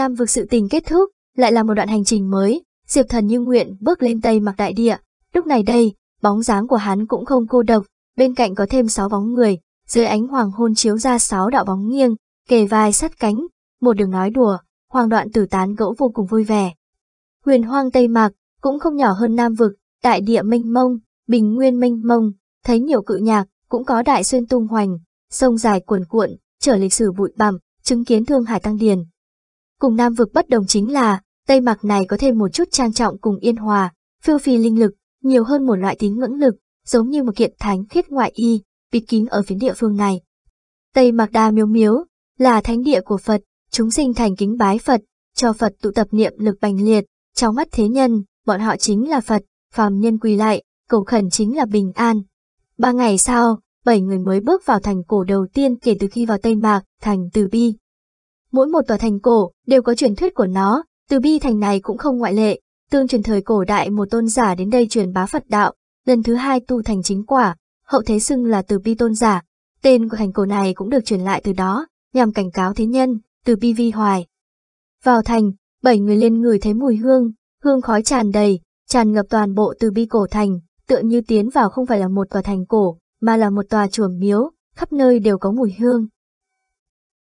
Nam vực sự tình kết thúc, lại là một đoạn hành trình mới, Diệp Thần như nguyện bước lên Tây Mặc Đại Địa. Lúc này đây, bóng dáng của hắn cũng không cô độc, bên cạnh có thêm sáu bóng người, dưới ánh hoàng hôn chiếu ra sáu đạo bóng nghiêng, kề vai sát cánh, một đường nói đùa, hoàng đoạn tử tán gẫu vô cùng vui vẻ. Huyền hoang Tây Mạc cũng không nhỏ hơn Nam vực, đại địa Minh mông, bình nguyên Minh mông, thấy nhiều cự nhạc, cũng có đại xuyên tung hoành, sông dài cuồn cuộn, trở lịch sử bụi bặm, chứng kiến thương hải tăng điền, Cùng Nam vực bất đồng chính là, Tây Mạc này có thêm một chút trang trọng cùng yên hòa, phiêu phi linh lực, nhiều hơn một loại tín ngưỡng lực, giống như một kiện thánh khiết ngoại y, bịt kín ở phiến địa phương này. Tây Mạc Đa Miếu Miếu là thánh địa của Phật, chúng sinh thành kính bái Phật, cho Phật tụ tập niệm lực bành liệt, trong mắt thế nhân, bọn họ chính là Phật, phàm nhân quỳ lại, cầu khẩn chính là bình an. Ba ngày sau, bảy người mới bước vào thành cổ đầu tiên kể từ khi vào Tây Mạc, thành Từ Bi. Mỗi một tòa thành cổ đều có truyền thuyết của nó, từ bi thành này cũng không ngoại lệ. Tương truyền thời cổ đại một tôn giả đến đây truyền bá Phật đạo, lần thứ hai tu thành chính quả, hậu thế xưng là từ bi tôn giả. Tên của thành cổ này cũng được truyền lại từ đó, nhằm cảnh cáo thế nhân, từ bi vi hoài. Vào thành, bảy người lên người thấy mùi hương, hương khói tràn đầy, tràn ngập toàn bộ từ bi cổ thành, tựa như tiến vào không phải là một tòa thành cổ, mà là một tòa chuồng miếu, khắp nơi đều có mùi hương,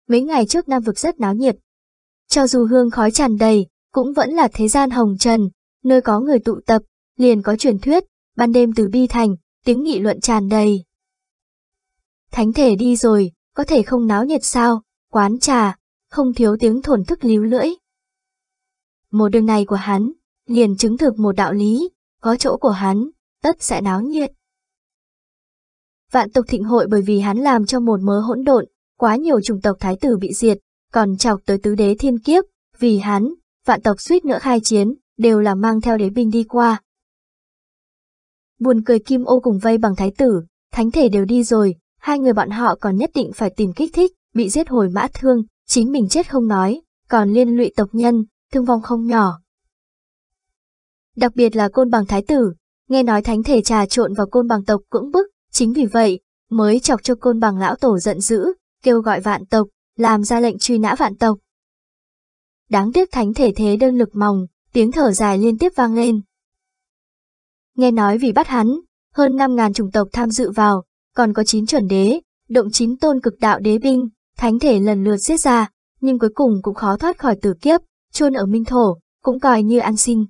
mấy ngày trước Nam vực rất náo nhiệt. Cho dù hương khói tràn đầy, cũng vẫn là thế gian hồng trần, nơi có người tụ tập, liền có truyền thuyết, ban đêm từ bi thành, tiếng nghị luận tràn đầy. Thánh thể đi rồi, có thể không náo nhiệt sao, quán trà, không thiếu tiếng thổn thức líu lưỡi. Một đường này của hắn, liền chứng thực một đạo lý, có chỗ của hắn, tất sẽ náo nhiệt. Vạn tộc thịnh hội bởi vì hắn làm cho một mớ hỗn độn, quá nhiều chủng tộc thái tử bị diệt, còn chọc tới tứ đế thiên kiếp, vì hắn, vạn tộc suýt nữa khai chiến, đều là mang theo đế binh đi qua. Buồn cười kim ô cùng vây bằng thái tử, thánh thể đều đi rồi, hai người bọn họ còn nhất định phải tìm kích thích, bị giết hồi mã thương, chính mình chết không nói, còn liên lụy tộc nhân, thương vong không nhỏ. Đặc biệt là côn bằng thái tử, nghe nói thánh thể trà trộn vào côn bằng tộc cưỡng bức, chính vì vậy, mới chọc cho côn bằng lão tổ giận dữ, kêu gọi vạn tộc, làm ra lệnh truy nã vạn tộc. Đáng tiếc thánh thể thế đơn lực mỏng, tiếng thở dài liên tiếp vang lên. Nghe nói vì bắt hắn, hơn 5.000 chủng tộc tham dự vào, còn có 9 chuẩn đế, động 9 tôn cực đạo đế binh, thánh thể lần lượt giết ra, nhưng cuối cùng cũng khó thoát khỏi tử kiếp, chôn ở minh thổ, cũng coi như an sinh.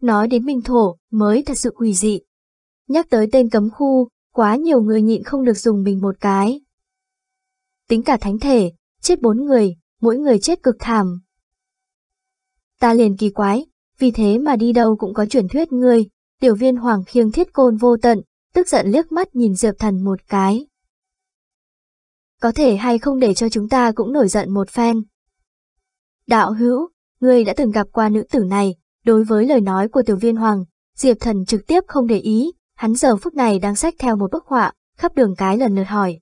Nói đến minh thổ mới thật sự quỷ dị. Nhắc tới tên cấm khu, quá nhiều người nhịn không được dùng mình một cái tính cả thánh thể, chết bốn người, mỗi người chết cực thảm. Ta liền kỳ quái, vì thế mà đi đâu cũng có truyền thuyết ngươi, tiểu viên hoàng khiêng thiết côn vô tận, tức giận liếc mắt nhìn Diệp Thần một cái. Có thể hay không để cho chúng ta cũng nổi giận một phen. Đạo hữu, ngươi đã từng gặp qua nữ tử này, đối với lời nói của tiểu viên hoàng, Diệp Thần trực tiếp không để ý, hắn giờ phút này đang sách theo một bức họa, khắp đường cái lần lượt hỏi.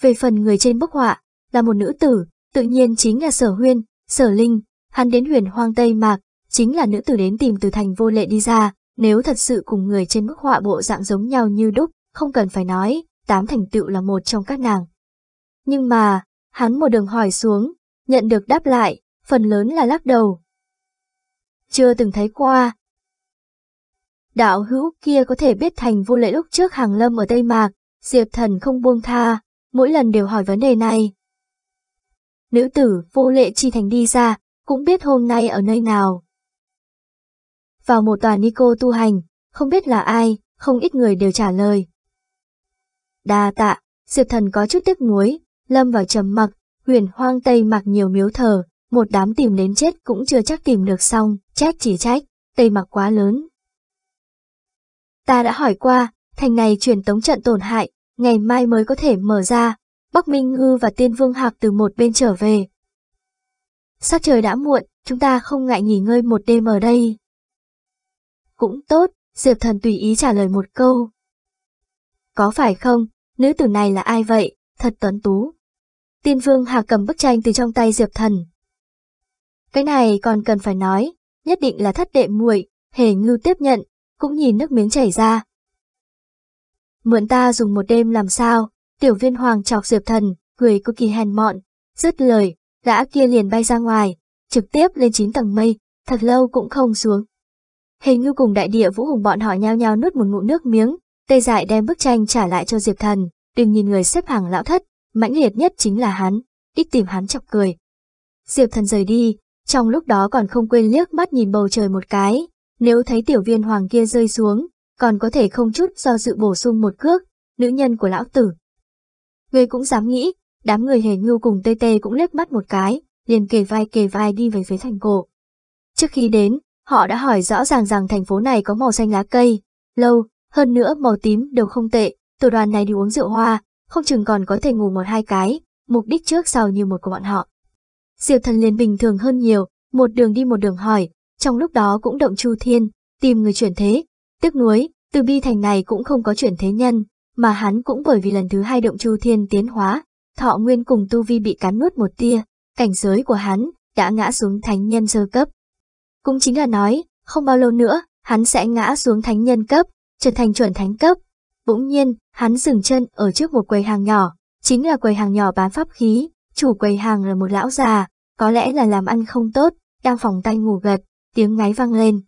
Về phần người trên bức họa, là một nữ tử, tự nhiên chính là Sở Huyên, Sở Linh, hắn đến huyền hoang Tây Mạc, chính là nữ tử đến tìm từ thành vô lệ đi ra, nếu thật sự cùng người trên bức họa bộ dạng giống nhau như đúc, không cần phải nói, tám thành tựu là một trong các nàng. Nhưng mà, hắn một đường hỏi xuống, nhận được đáp lại, phần lớn là lắc đầu. Chưa từng thấy qua. Đạo hữu kia có thể biết thành vô lệ lúc trước hàng lâm ở Tây Mạc, Diệp thần không buông tha, mỗi lần đều hỏi vấn đề này. Nữ tử vô lệ chi thành đi ra, cũng biết hôm nay ở nơi nào. Vào một tòa Nico tu hành, không biết là ai, không ít người đều trả lời. Đa tạ, Diệp Thần có chút tiếc nuối, lâm vào trầm mặc, huyền hoang Tây mặc nhiều miếu thờ, một đám tìm đến chết cũng chưa chắc tìm được xong, chết chỉ trách, Tây mặc quá lớn. Ta đã hỏi qua, thành này truyền tống trận tổn hại, ngày mai mới có thể mở ra, Bắc Minh Ngư và Tiên Vương Hạc từ một bên trở về. Sắc trời đã muộn, chúng ta không ngại nghỉ ngơi một đêm ở đây. Cũng tốt, Diệp Thần tùy ý trả lời một câu. Có phải không, nữ tử này là ai vậy, thật tuấn tú. Tiên Vương Hạc cầm bức tranh từ trong tay Diệp Thần. Cái này còn cần phải nói, nhất định là thất đệ muội, hề Ngư tiếp nhận, cũng nhìn nước miếng chảy ra, Mượn ta dùng một đêm làm sao, tiểu viên hoàng chọc diệp thần, cười cực kỳ hèn mọn. Dứt lời, gã kia liền bay ra ngoài, trực tiếp lên chín tầng mây, thật lâu cũng không xuống. Hình như cùng đại địa vũ hùng bọn họ nhao nhao nuốt một ngụm nước miếng, tê dại đem bức tranh trả lại cho diệp thần, đừng nhìn người xếp hàng lão thất, mãnh liệt nhất chính là hắn, ít tìm hắn chọc cười. Diệp thần rời đi, trong lúc đó còn không quên liếc mắt nhìn bầu trời một cái, nếu thấy tiểu viên hoàng kia rơi xuống, còn có thể không chút do dự bổ sung một cước, nữ nhân của lão tử. Ngươi cũng dám nghĩ, đám người hề ngưu cùng tê tê cũng liếc mắt một cái, liền kề vai kề vai đi về phía thành cổ. Trước khi đến, họ đã hỏi rõ ràng rằng thành phố này có màu xanh lá cây, lâu, hơn nữa màu tím đều không tệ, tổ đoàn này đi uống rượu hoa, không chừng còn có thể ngủ một hai cái, mục đích trước sau như một của bọn họ. Diệp thần liền bình thường hơn nhiều, một đường đi một đường hỏi, trong lúc đó cũng động chu thiên, tìm người chuyển thế, Tiếc nuối, từ bi thành này cũng không có chuyển thế nhân, mà hắn cũng bởi vì lần thứ hai động chu thiên tiến hóa, thọ nguyên cùng tu vi bị cắn nuốt một tia, cảnh giới của hắn đã ngã xuống thánh nhân sơ cấp. Cũng chính là nói, không bao lâu nữa, hắn sẽ ngã xuống thánh nhân cấp, trở thành chuẩn thánh cấp. Bỗng nhiên, hắn dừng chân ở trước một quầy hàng nhỏ, chính là quầy hàng nhỏ bán pháp khí, chủ quầy hàng là một lão già, có lẽ là làm ăn không tốt, đang phòng tay ngủ gật, tiếng ngáy vang lên.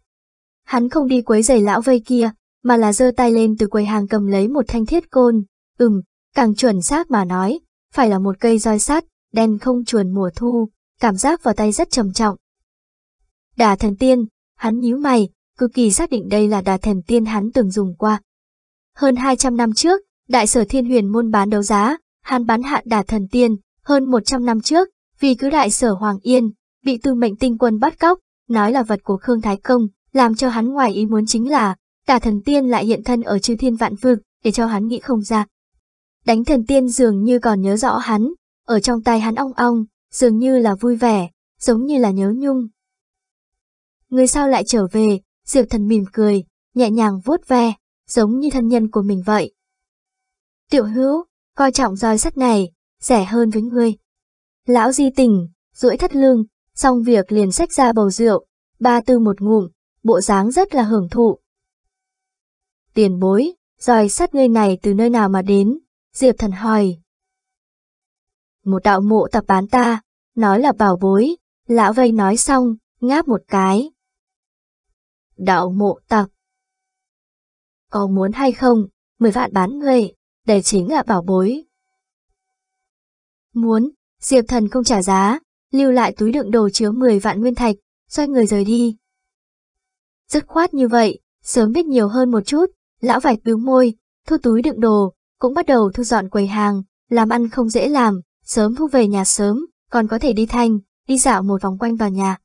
Hắn không đi quấy giày lão vây kia, mà là giơ tay lên từ quầy hàng cầm lấy một thanh thiết côn, ừm, càng chuẩn xác mà nói, phải là một cây roi sắt, đen không chuồn mùa thu, cảm giác vào tay rất trầm trọng. Đà thần tiên, hắn nhíu mày, cực kỳ xác định đây là đà thần tiên hắn từng dùng qua. Hơn 200 năm trước, đại sở thiên huyền môn bán đấu giá, hắn bán hạ đà thần tiên, hơn 100 năm trước, vì cứ đại sở Hoàng Yên, bị tư mệnh tinh quân bắt cóc, nói là vật của Khương Thái Công, làm cho hắn ngoài ý muốn chính là, tà thần tiên lại hiện thân ở chư thiên vạn vực, để cho hắn nghĩ không ra. Đánh thần tiên dường như còn nhớ rõ hắn, ở trong tay hắn ong ong, dường như là vui vẻ, giống như là nhớ nhung. Người sao lại trở về, diệp thần mỉm cười, nhẹ nhàng vuốt ve, giống như thân nhân của mình vậy. Tiểu hữu, coi trọng roi sắt này, rẻ hơn với ngươi. Lão di tỉnh, duỗi thất lương, xong việc liền xách ra bầu rượu, ba tư một ngụm, bộ dáng rất là hưởng thụ. Tiền bối, roi sắt ngươi này từ nơi nào mà đến? Diệp thần hỏi. Một đạo mộ tập bán ta, nói là bảo bối, lão vây nói xong, ngáp một cái. Đạo mộ tập. Có muốn hay không, mười vạn bán ngươi, đây chính là bảo bối. Muốn, Diệp thần không trả giá, lưu lại túi đựng đồ chứa mười vạn nguyên thạch, xoay người rời đi. Dứt khoát như vậy, sớm biết nhiều hơn một chút, lão vạch bĩu môi, thu túi đựng đồ, cũng bắt đầu thu dọn quầy hàng, làm ăn không dễ làm, sớm thu về nhà sớm, còn có thể đi thanh, đi dạo một vòng quanh vào nhà.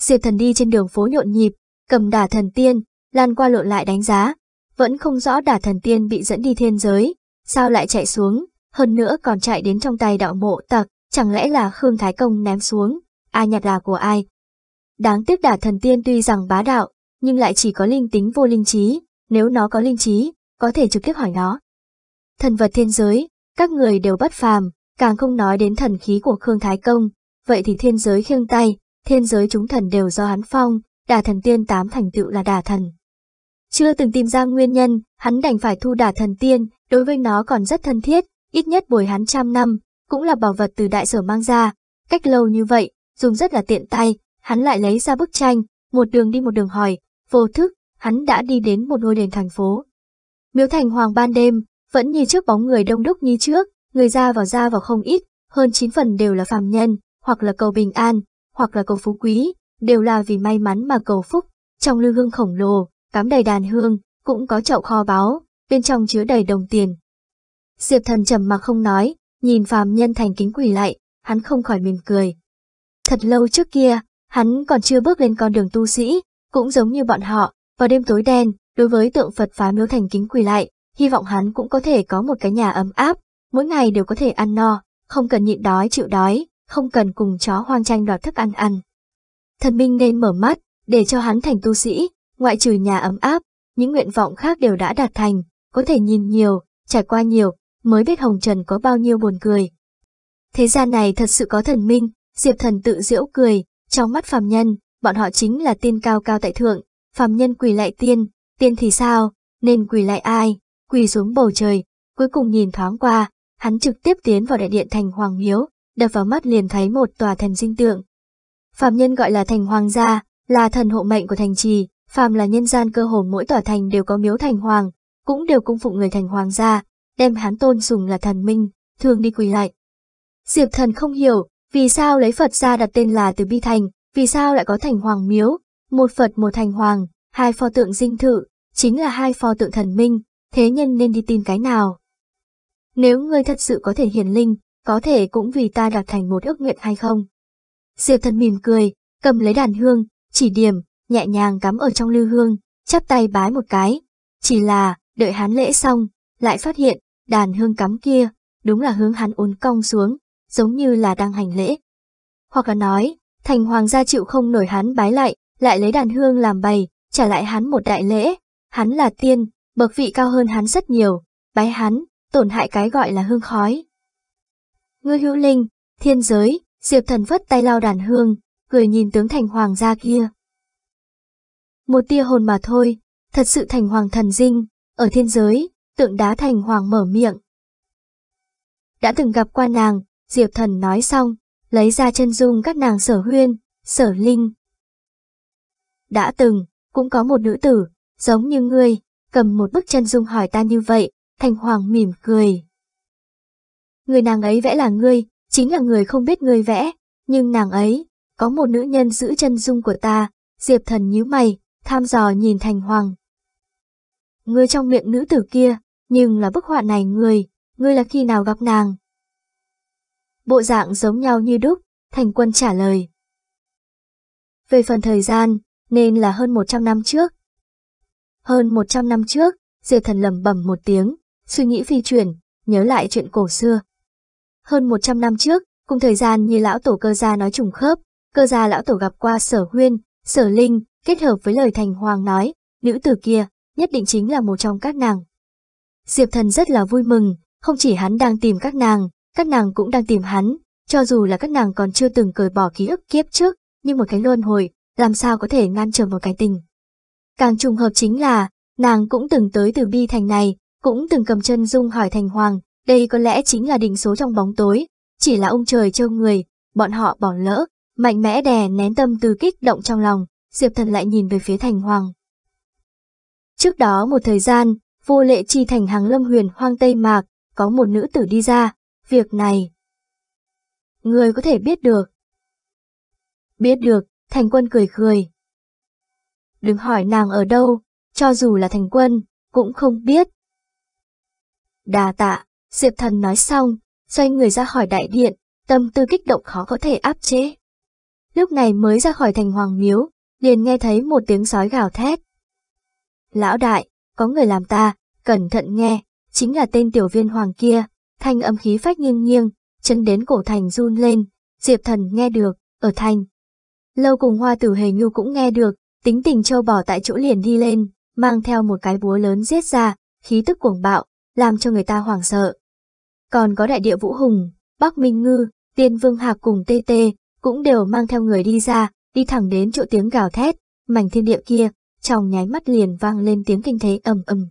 Diệp thần đi trên đường phố nhộn nhịp, cầm đả thần tiên, lan qua lộn lại đánh giá, vẫn không rõ đả thần tiên bị dẫn đi thiên giới, sao lại chạy xuống, hơn nữa còn chạy đến trong tay đạo mộ tặc, chẳng lẽ là Khương Thái Công ném xuống, ai nhặt là của ai. Đáng tiếc đả thần tiên tuy rằng bá đạo, nhưng lại chỉ có linh tính vô linh trí, nếu nó có linh trí, có thể trực tiếp hỏi nó. Thần vật thiên giới, các người đều bất phàm, càng không nói đến thần khí của Khương Thái Công, vậy thì thiên giới khiêng tay, thiên giới chúng thần đều do hắn phong, đà thần tiên tám thành tựu là đà thần. Chưa từng tìm ra nguyên nhân, hắn đành phải thu đà thần tiên, đối với nó còn rất thân thiết, ít nhất bồi hắn trăm năm, cũng là bảo vật từ đại sở mang ra, cách lâu như vậy, dùng rất là tiện tay, hắn lại lấy ra bức tranh, một đường đi một đường hỏi, Vô thức, hắn đã đi đến một ngôi đền thành phố. Miếu thành hoàng ban đêm, vẫn như trước bóng người đông đúc như trước, người ra vào ra vào không ít, hơn 9 phần đều là phàm nhân, hoặc là cầu bình an, hoặc là cầu phú quý, đều là vì may mắn mà cầu phúc. Trong lưu hương khổng lồ, cắm đầy đàn hương, cũng có chậu kho báu, bên trong chứa đầy đồng tiền. Diệp thần trầm mặc không nói, nhìn phàm nhân thành kính quỳ lại, hắn không khỏi mỉm cười. Thật lâu trước kia, hắn còn chưa bước lên con đường tu sĩ, cũng giống như bọn họ, vào đêm tối đen, đối với tượng Phật phá miếu thành kính quỳ lại, hy vọng hắn cũng có thể có một cái nhà ấm áp, mỗi ngày đều có thể ăn no, không cần nhịn đói chịu đói, không cần cùng chó hoang tranh đoạt thức ăn ăn. Thần minh nên mở mắt, để cho hắn thành tu sĩ, ngoại trừ nhà ấm áp, những nguyện vọng khác đều đã đạt thành, có thể nhìn nhiều, trải qua nhiều, mới biết Hồng Trần có bao nhiêu buồn cười. Thế gian này thật sự có thần minh, Diệp Thần tự giễu cười, trong mắt phàm nhân, bọn họ chính là tiên cao cao tại thượng, phàm nhân quỳ lại tiên, tiên thì sao, nên quỳ lại ai, quỳ xuống bầu trời, cuối cùng nhìn thoáng qua, hắn trực tiếp tiến vào đại điện thành Hoàng Miếu, đập vào mắt liền thấy một tòa thần dinh tượng. Phàm nhân gọi là thành Hoàng gia, là thần hộ mệnh của thành trì, phàm là nhân gian cơ hồ mỗi tòa thành đều có miếu thành Hoàng, cũng đều cung phụng người thành Hoàng gia, đem hắn tôn sùng là thần minh, thường đi quỳ lại. Diệp thần không hiểu, vì sao lấy Phật ra đặt tên là Từ Bi Thành, vì sao lại có thành hoàng miếu, một Phật một thành hoàng, hai pho tượng dinh thự, chính là hai pho tượng thần minh, thế nhân nên đi tin cái nào? Nếu ngươi thật sự có thể hiền linh, có thể cũng vì ta đạt thành một ước nguyện hay không? Diệp thần mỉm cười, cầm lấy đàn hương, chỉ điểm, nhẹ nhàng cắm ở trong lưu hương, chắp tay bái một cái. Chỉ là, đợi hán lễ xong, lại phát hiện, đàn hương cắm kia, đúng là hướng hắn uốn cong xuống, giống như là đang hành lễ. Hoặc là nói, thành hoàng gia chịu không nổi hắn bái lại, lại lấy đàn hương làm bày, trả lại hắn một đại lễ. Hắn là tiên, bậc vị cao hơn hắn rất nhiều, bái hắn, tổn hại cái gọi là hương khói. Ngư hữu linh, thiên giới, diệp thần vất tay lao đàn hương, cười nhìn tướng thành hoàng gia kia. Một tia hồn mà thôi, thật sự thành hoàng thần dinh, ở thiên giới, tượng đá thành hoàng mở miệng. Đã từng gặp qua nàng, diệp thần nói xong, lấy ra chân dung các nàng sở huyên, sở linh. Đã từng, cũng có một nữ tử, giống như ngươi, cầm một bức chân dung hỏi ta như vậy, thành hoàng mỉm cười. Người nàng ấy vẽ là ngươi, chính là người không biết ngươi vẽ, nhưng nàng ấy, có một nữ nhân giữ chân dung của ta, diệp thần nhíu mày, tham dò nhìn thành hoàng. Ngươi trong miệng nữ tử kia, nhưng là bức họa này ngươi, ngươi là khi nào gặp nàng? bộ dạng giống nhau như đúc, thành quân trả lời. Về phần thời gian, nên là hơn 100 năm trước. Hơn 100 năm trước, Diệp Thần lầm bầm một tiếng, suy nghĩ phi chuyển, nhớ lại chuyện cổ xưa. Hơn 100 năm trước, cùng thời gian như lão tổ cơ gia nói trùng khớp, cơ gia lão tổ gặp qua sở huyên, sở linh, kết hợp với lời thành hoàng nói, nữ tử kia, nhất định chính là một trong các nàng. Diệp thần rất là vui mừng, không chỉ hắn đang tìm các nàng, các nàng cũng đang tìm hắn, cho dù là các nàng còn chưa từng cởi bỏ ký ức kiếp trước, nhưng một cái luân hồi, làm sao có thể ngăn trở một cái tình. Càng trùng hợp chính là, nàng cũng từng tới từ bi thành này, cũng từng cầm chân dung hỏi thành hoàng, đây có lẽ chính là định số trong bóng tối, chỉ là ông trời trêu người, bọn họ bỏ lỡ, mạnh mẽ đè nén tâm từ kích động trong lòng, Diệp Thần lại nhìn về phía thành hoàng. Trước đó một thời gian, vô lệ chi thành hàng lâm huyền hoang Tây Mạc, có một nữ tử đi ra, việc này. Người có thể biết được. Biết được, thành quân cười cười. Đừng hỏi nàng ở đâu, cho dù là thành quân, cũng không biết. Đà tạ, Diệp thần nói xong, xoay người ra khỏi đại điện, tâm tư kích động khó có thể áp chế. Lúc này mới ra khỏi thành hoàng miếu, liền nghe thấy một tiếng sói gào thét. Lão đại, có người làm ta, cẩn thận nghe, chính là tên tiểu viên hoàng kia thanh âm khí phách nghiêng nghiêng, chân đến cổ thành run lên, Diệp Thần nghe được, ở thành. Lâu cùng hoa tử hề nhu cũng nghe được, tính tình châu bỏ tại chỗ liền đi lên, mang theo một cái búa lớn giết ra, khí tức cuồng bạo, làm cho người ta hoảng sợ. Còn có đại địa vũ hùng, Bắc Minh Ngư, Tiên Vương Hạc cùng Tê Tê, cũng đều mang theo người đi ra, đi thẳng đến chỗ tiếng gào thét, mảnh thiên địa kia, trong nháy mắt liền vang lên tiếng kinh thế ầm ầm.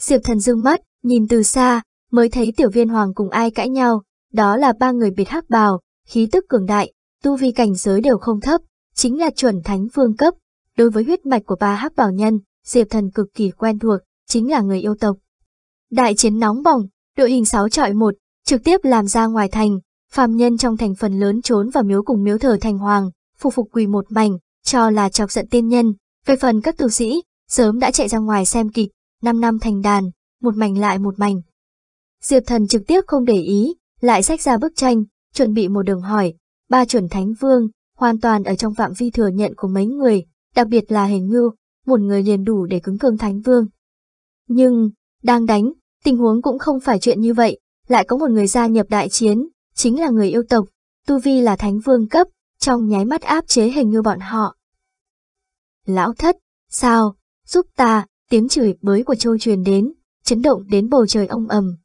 Diệp thần dương mắt, nhìn từ xa, mới thấy tiểu viên hoàng cùng ai cãi nhau, đó là ba người biệt hắc bào, khí tức cường đại, tu vi cảnh giới đều không thấp, chính là chuẩn thánh phương cấp. Đối với huyết mạch của ba hắc bào nhân, Diệp Thần cực kỳ quen thuộc, chính là người yêu tộc. Đại chiến nóng bỏng, đội hình sáu trọi một trực tiếp làm ra ngoài thành, phàm nhân trong thành phần lớn trốn vào miếu cùng miếu thờ thành hoàng, phụ phục quỳ một mảnh, cho là chọc giận tiên nhân. Về phần các tu sĩ, sớm đã chạy ra ngoài xem kịch, năm năm thành đàn, một mảnh lại một mảnh. Diệp Thần trực tiếp không để ý, lại sách ra bức tranh, chuẩn bị một đường hỏi. Ba chuẩn thánh vương, hoàn toàn ở trong phạm vi thừa nhận của mấy người, đặc biệt là hình Ngư, một người liền đủ để cứng cường thánh vương. Nhưng, đang đánh, tình huống cũng không phải chuyện như vậy, lại có một người gia nhập đại chiến, chính là người yêu tộc, tu vi là thánh vương cấp, trong nháy mắt áp chế hình Ngư bọn họ. Lão thất, sao, giúp ta, tiếng chửi bới của châu truyền đến, chấn động đến bầu trời ông ầm,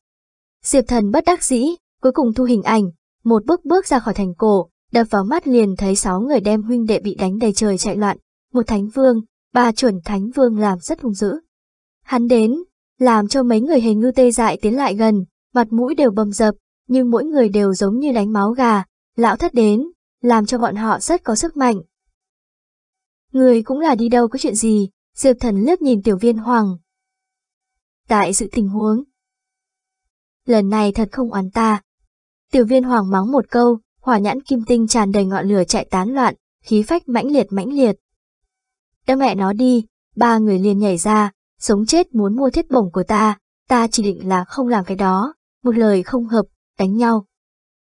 Diệp Thần bất đắc dĩ, cuối cùng thu hình ảnh, một bước bước ra khỏi thành cổ, đập vào mắt liền thấy sáu người đem huynh đệ bị đánh đầy trời chạy loạn, một thánh vương, ba chuẩn thánh vương làm rất hung dữ. Hắn đến, làm cho mấy người hình ngư tê dại tiến lại gần, mặt mũi đều bầm dập, nhưng mỗi người đều giống như đánh máu gà, lão thất đến, làm cho bọn họ rất có sức mạnh. Người cũng là đi đâu có chuyện gì, Diệp Thần lướt nhìn tiểu viên hoàng. Tại sự tình huống, lần này thật không oán ta. Tiểu viên hoàng mắng một câu, hỏa nhãn kim tinh tràn đầy ngọn lửa chạy tán loạn, khí phách mãnh liệt mãnh liệt. Đã mẹ nó đi, ba người liền nhảy ra, sống chết muốn mua thiết bổng của ta, ta chỉ định là không làm cái đó, một lời không hợp, đánh nhau.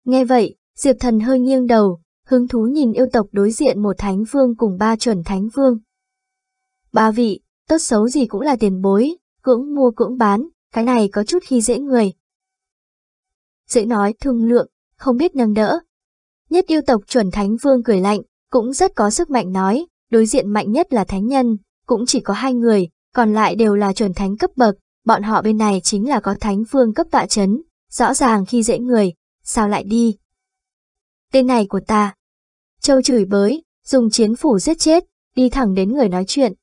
Nghe vậy, Diệp Thần hơi nghiêng đầu, hứng thú nhìn yêu tộc đối diện một thánh vương cùng ba chuẩn thánh vương. Ba vị, tốt xấu gì cũng là tiền bối, cưỡng mua cưỡng bán, cái này có chút khi dễ người dễ nói thương lượng, không biết nâng đỡ. Nhất yêu tộc chuẩn thánh vương cười lạnh, cũng rất có sức mạnh nói, đối diện mạnh nhất là thánh nhân, cũng chỉ có hai người, còn lại đều là chuẩn thánh cấp bậc, bọn họ bên này chính là có thánh vương cấp tọa chấn, rõ ràng khi dễ người, sao lại đi. Tên này của ta. Châu chửi bới, dùng chiến phủ giết chết, đi thẳng đến người nói chuyện.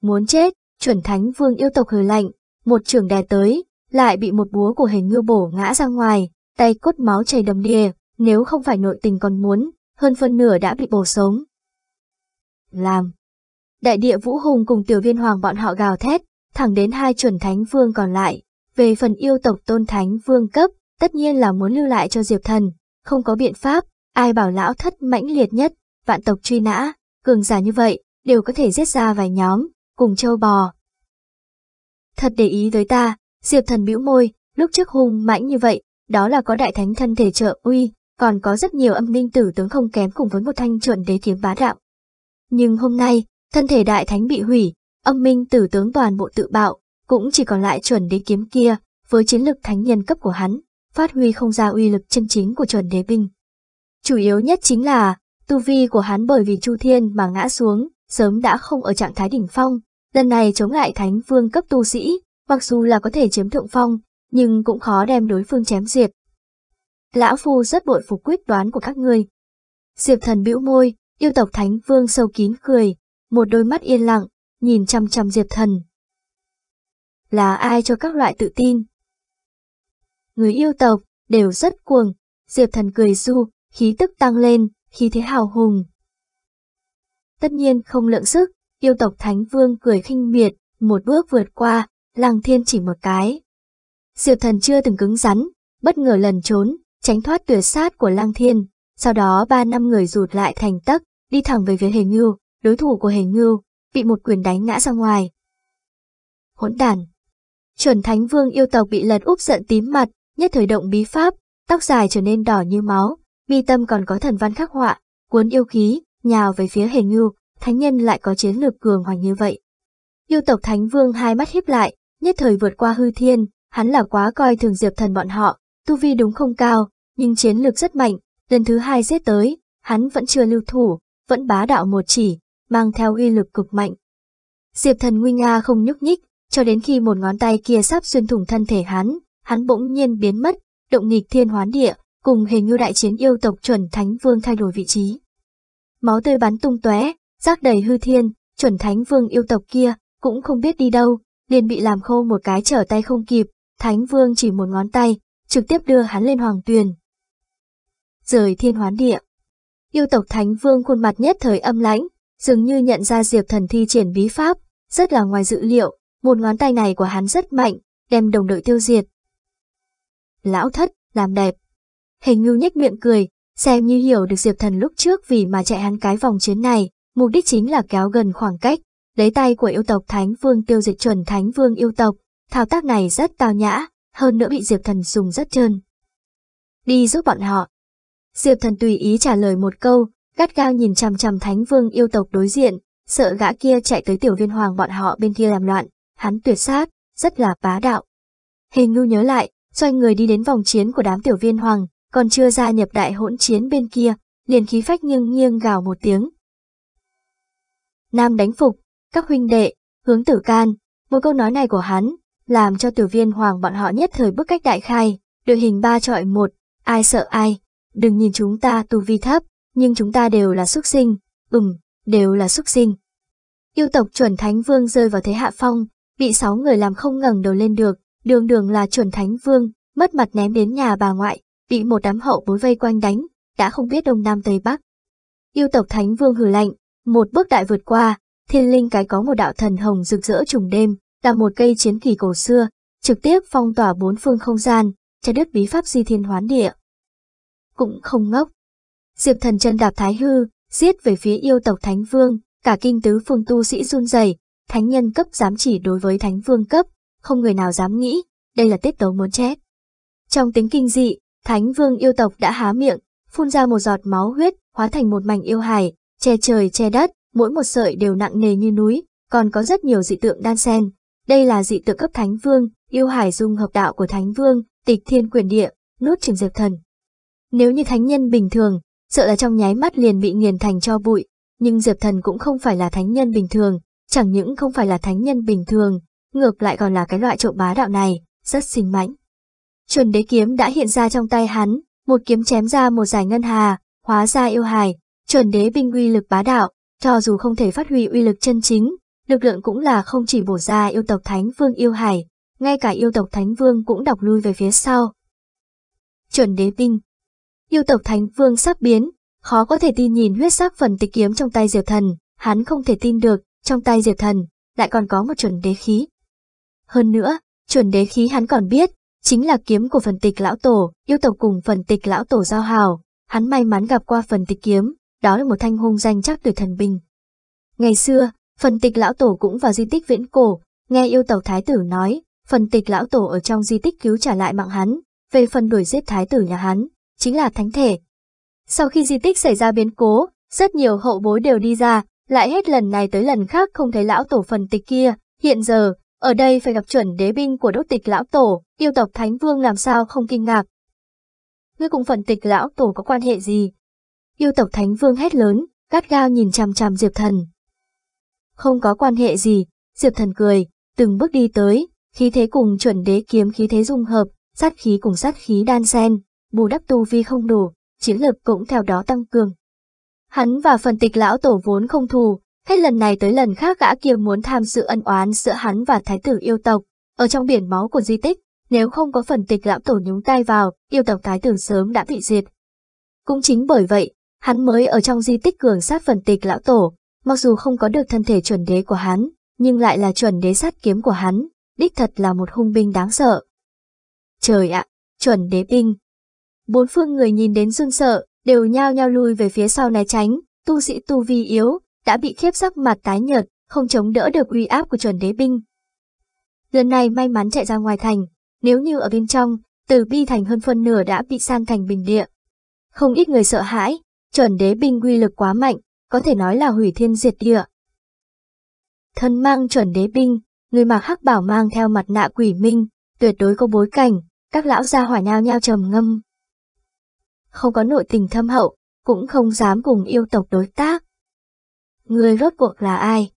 Muốn chết, chuẩn thánh vương yêu tộc hừ lạnh, một trường đè tới, lại bị một búa của hình ngưu bổ ngã ra ngoài, tay cốt máu chảy đầm đìa, nếu không phải nội tình còn muốn, hơn phân nửa đã bị bổ sống. Làm Đại địa Vũ Hùng cùng tiểu viên hoàng bọn họ gào thét, thẳng đến hai chuẩn thánh vương còn lại. Về phần yêu tộc tôn thánh vương cấp, tất nhiên là muốn lưu lại cho Diệp Thần, không có biện pháp, ai bảo lão thất mãnh liệt nhất, vạn tộc truy nã, cường giả như vậy, đều có thể giết ra vài nhóm, cùng châu bò. Thật để ý tới ta, Diệp thần bĩu môi, lúc trước hung mãnh như vậy, đó là có đại thánh thân thể trợ uy, còn có rất nhiều âm minh tử tướng không kém cùng với một thanh chuẩn đế kiếm bá đạo. Nhưng hôm nay, thân thể đại thánh bị hủy, âm minh tử tướng toàn bộ tự bạo, cũng chỉ còn lại chuẩn đế kiếm kia, với chiến lực thánh nhân cấp của hắn, phát huy không ra uy lực chân chính của chuẩn đế binh. Chủ yếu nhất chính là, tu vi của hắn bởi vì Chu Thiên mà ngã xuống, sớm đã không ở trạng thái đỉnh phong, lần này chống lại thánh vương cấp tu sĩ, mặc dù là có thể chiếm thượng phong, nhưng cũng khó đem đối phương chém diệt. Lão Phu rất bội phục quyết đoán của các ngươi. Diệp thần bĩu môi, yêu tộc Thánh Vương sâu kín cười, một đôi mắt yên lặng, nhìn chăm chăm Diệp thần. Là ai cho các loại tự tin? Người yêu tộc đều rất cuồng, Diệp thần cười du, khí tức tăng lên, khí thế hào hùng. Tất nhiên không lượng sức, yêu tộc Thánh Vương cười khinh miệt, một bước vượt qua, Lăng Thiên chỉ một cái. Diệp Thần chưa từng cứng rắn, bất ngờ lần trốn, tránh thoát tuyệt sát của Lăng Thiên, sau đó ba năm người rụt lại thành tấc, đi thẳng về phía Hề Ngưu, đối thủ của Hề Ngưu, bị một quyền đánh ngã ra ngoài. Hỗn đản. Chuẩn Thánh Vương yêu tộc bị lật úp giận tím mặt, nhất thời động bí pháp, tóc dài trở nên đỏ như máu, mi tâm còn có thần văn khắc họa, cuốn yêu khí, nhào về phía Hề Ngưu, thánh nhân lại có chiến lược cường hoành như vậy. Yêu tộc Thánh Vương hai mắt híp lại, nhất thời vượt qua hư thiên, hắn là quá coi thường diệp thần bọn họ, tu vi đúng không cao, nhưng chiến lược rất mạnh, lần thứ hai giết tới, hắn vẫn chưa lưu thủ, vẫn bá đạo một chỉ, mang theo uy lực cực mạnh. Diệp thần nguy nga không nhúc nhích, cho đến khi một ngón tay kia sắp xuyên thủng thân thể hắn, hắn bỗng nhiên biến mất, động nghịch thiên hoán địa, cùng hình như đại chiến yêu tộc chuẩn thánh vương thay đổi vị trí. Máu tươi bắn tung tóe, rác đầy hư thiên, chuẩn thánh vương yêu tộc kia, cũng không biết đi đâu, liền bị làm khô một cái trở tay không kịp, Thánh Vương chỉ một ngón tay, trực tiếp đưa hắn lên hoàng tuyền. Rời thiên hoán địa Yêu tộc Thánh Vương khuôn mặt nhất thời âm lãnh, dường như nhận ra Diệp Thần thi triển bí pháp, rất là ngoài dự liệu, một ngón tay này của hắn rất mạnh, đem đồng đội tiêu diệt. Lão thất, làm đẹp. Hình ngưu nhếch miệng cười, xem như hiểu được Diệp Thần lúc trước vì mà chạy hắn cái vòng chiến này, mục đích chính là kéo gần khoảng cách, lấy tay của yêu tộc Thánh Vương tiêu diệt chuẩn Thánh Vương yêu tộc, thao tác này rất tao nhã, hơn nữa bị Diệp Thần dùng rất trơn. Đi giúp bọn họ. Diệp Thần tùy ý trả lời một câu, gắt gao nhìn chằm chằm Thánh Vương yêu tộc đối diện, sợ gã kia chạy tới tiểu viên hoàng bọn họ bên kia làm loạn, hắn tuyệt sát, rất là bá đạo. Hình Ngưu nhớ lại, xoay người đi đến vòng chiến của đám tiểu viên hoàng, còn chưa gia nhập đại hỗn chiến bên kia, liền khí phách nghiêng nghiêng gào một tiếng. Nam đánh phục, các huynh đệ, hướng tử can, một câu nói này của hắn, làm cho tiểu viên hoàng bọn họ nhất thời bức cách đại khai, đội hình ba trọi một, ai sợ ai, đừng nhìn chúng ta tu vi thấp, nhưng chúng ta đều là xuất sinh, ừm, đều là xuất sinh. Yêu tộc chuẩn thánh vương rơi vào thế hạ phong, bị sáu người làm không ngẩng đầu lên được, đường đường là chuẩn thánh vương, mất mặt ném đến nhà bà ngoại, bị một đám hậu bối vây quanh đánh, đã không biết đông nam tây bắc. Yêu tộc thánh vương hử lạnh, một bước đại vượt qua, thiên linh cái có một đạo thần hồng rực rỡ trùng đêm, là một cây chiến kỳ cổ xưa, trực tiếp phong tỏa bốn phương không gian, trái đất bí pháp di thiên hoán địa. Cũng không ngốc. Diệp thần chân đạp thái hư, giết về phía yêu tộc Thánh Vương, cả kinh tứ phương tu sĩ run rẩy, thánh nhân cấp dám chỉ đối với Thánh Vương cấp, không người nào dám nghĩ, đây là tiết tấu muốn chết. Trong tính kinh dị, Thánh Vương yêu tộc đã há miệng, phun ra một giọt máu huyết, hóa thành một mảnh yêu hải, che trời che đất, mỗi một sợi đều nặng nề như núi, còn có rất nhiều dị tượng đan xen. Đây là dị tượng cấp Thánh Vương, yêu hải dung hợp đạo của Thánh Vương, tịch thiên quyền địa, nút trường diệp thần. Nếu như thánh nhân bình thường, sợ là trong nháy mắt liền bị nghiền thành cho bụi, nhưng diệp thần cũng không phải là thánh nhân bình thường, chẳng những không phải là thánh nhân bình thường, ngược lại còn là cái loại trộm bá đạo này, rất xinh mãnh. Chuẩn đế kiếm đã hiện ra trong tay hắn, một kiếm chém ra một giải ngân hà, hóa ra yêu hài, chuẩn đế binh uy lực bá đạo, cho dù không thể phát huy uy lực chân chính, lực lượng cũng là không chỉ bổ ra yêu tộc Thánh Vương yêu hải, ngay cả yêu tộc Thánh Vương cũng đọc lui về phía sau. Chuẩn đế binh Yêu tộc Thánh Vương sắp biến, khó có thể tin nhìn huyết sắc phần tịch kiếm trong tay Diệp Thần, hắn không thể tin được, trong tay Diệp Thần, lại còn có một chuẩn đế khí. Hơn nữa, chuẩn đế khí hắn còn biết, chính là kiếm của phần tịch lão tổ, yêu tộc cùng phần tịch lão tổ giao hào, hắn may mắn gặp qua phần tịch kiếm, đó là một thanh hung danh chắc tuyệt thần binh. Ngày xưa, phần tịch lão tổ cũng vào di tích viễn cổ, nghe yêu tàu thái tử nói, phần tịch lão tổ ở trong di tích cứu trả lại mạng hắn, về phần đuổi giết thái tử nhà hắn, chính là thánh thể. Sau khi di tích xảy ra biến cố, rất nhiều hậu bối đều đi ra, lại hết lần này tới lần khác không thấy lão tổ phần tịch kia, hiện giờ, ở đây phải gặp chuẩn đế binh của đốt tịch lão tổ, yêu tộc thánh vương làm sao không kinh ngạc. Ngươi cùng phần tịch lão tổ có quan hệ gì, Yêu tộc Thánh Vương hét lớn, gắt gao nhìn chằm chằm Diệp Thần. Không có quan hệ gì, Diệp Thần cười, từng bước đi tới, khí thế cùng chuẩn đế kiếm khí thế dung hợp, sát khí cùng sát khí đan xen, bù đắp tu vi không đủ, chiến lực cũng theo đó tăng cường. Hắn và phần tịch lão tổ vốn không thù, hết lần này tới lần khác gã kia muốn tham sự ân oán giữa hắn và thái tử yêu tộc, ở trong biển máu của di tích, nếu không có phần tịch lão tổ nhúng tay vào, yêu tộc thái tử sớm đã bị diệt. Cũng chính bởi vậy, Hắn mới ở trong di tích cường sát phần tịch lão tổ, mặc dù không có được thân thể chuẩn đế của hắn, nhưng lại là chuẩn đế sát kiếm của hắn, đích thật là một hung binh đáng sợ. Trời ạ, chuẩn đế binh. Bốn phương người nhìn đến run sợ, đều nhao nhao lui về phía sau né tránh, tu sĩ tu vi yếu, đã bị khiếp sắc mặt tái nhợt, không chống đỡ được uy áp của chuẩn đế binh. Lần này may mắn chạy ra ngoài thành, nếu như ở bên trong, từ bi thành hơn phân nửa đã bị san thành bình địa. Không ít người sợ hãi, chuẩn đế binh uy lực quá mạnh, có thể nói là hủy thiên diệt địa. Thân mang chuẩn đế binh, người mặc hắc bảo mang theo mặt nạ quỷ minh, tuyệt đối có bối cảnh, các lão gia hỏa nhao nhao trầm ngâm. Không có nội tình thâm hậu, cũng không dám cùng yêu tộc đối tác. Người rốt cuộc là ai?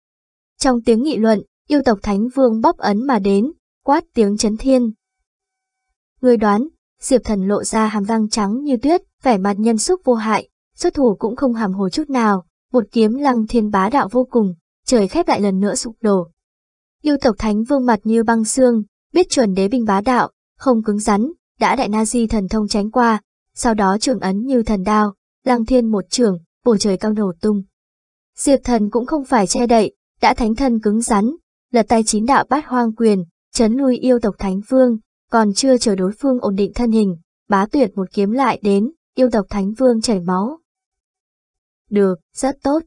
Trong tiếng nghị luận, yêu tộc thánh vương bóp ấn mà đến, quát tiếng chấn thiên. Người đoán, diệp thần lộ ra hàm răng trắng như tuyết, vẻ mặt nhân xúc vô hại, xuất thủ cũng không hàm hồ chút nào, một kiếm lăng thiên bá đạo vô cùng, trời khép lại lần nữa sụp đổ. Yêu tộc thánh vương mặt như băng xương, biết chuẩn đế binh bá đạo, không cứng rắn, đã đại na di thần thông tránh qua, sau đó trường ấn như thần đao, lăng thiên một trường, bầu trời cao nổ tung. Diệp thần cũng không phải che đậy, đã thánh thân cứng rắn, lật tay chín đạo bát hoang quyền, chấn lui yêu tộc thánh vương, còn chưa chờ đối phương ổn định thân hình, bá tuyệt một kiếm lại đến, yêu tộc thánh vương chảy máu, được, rất tốt.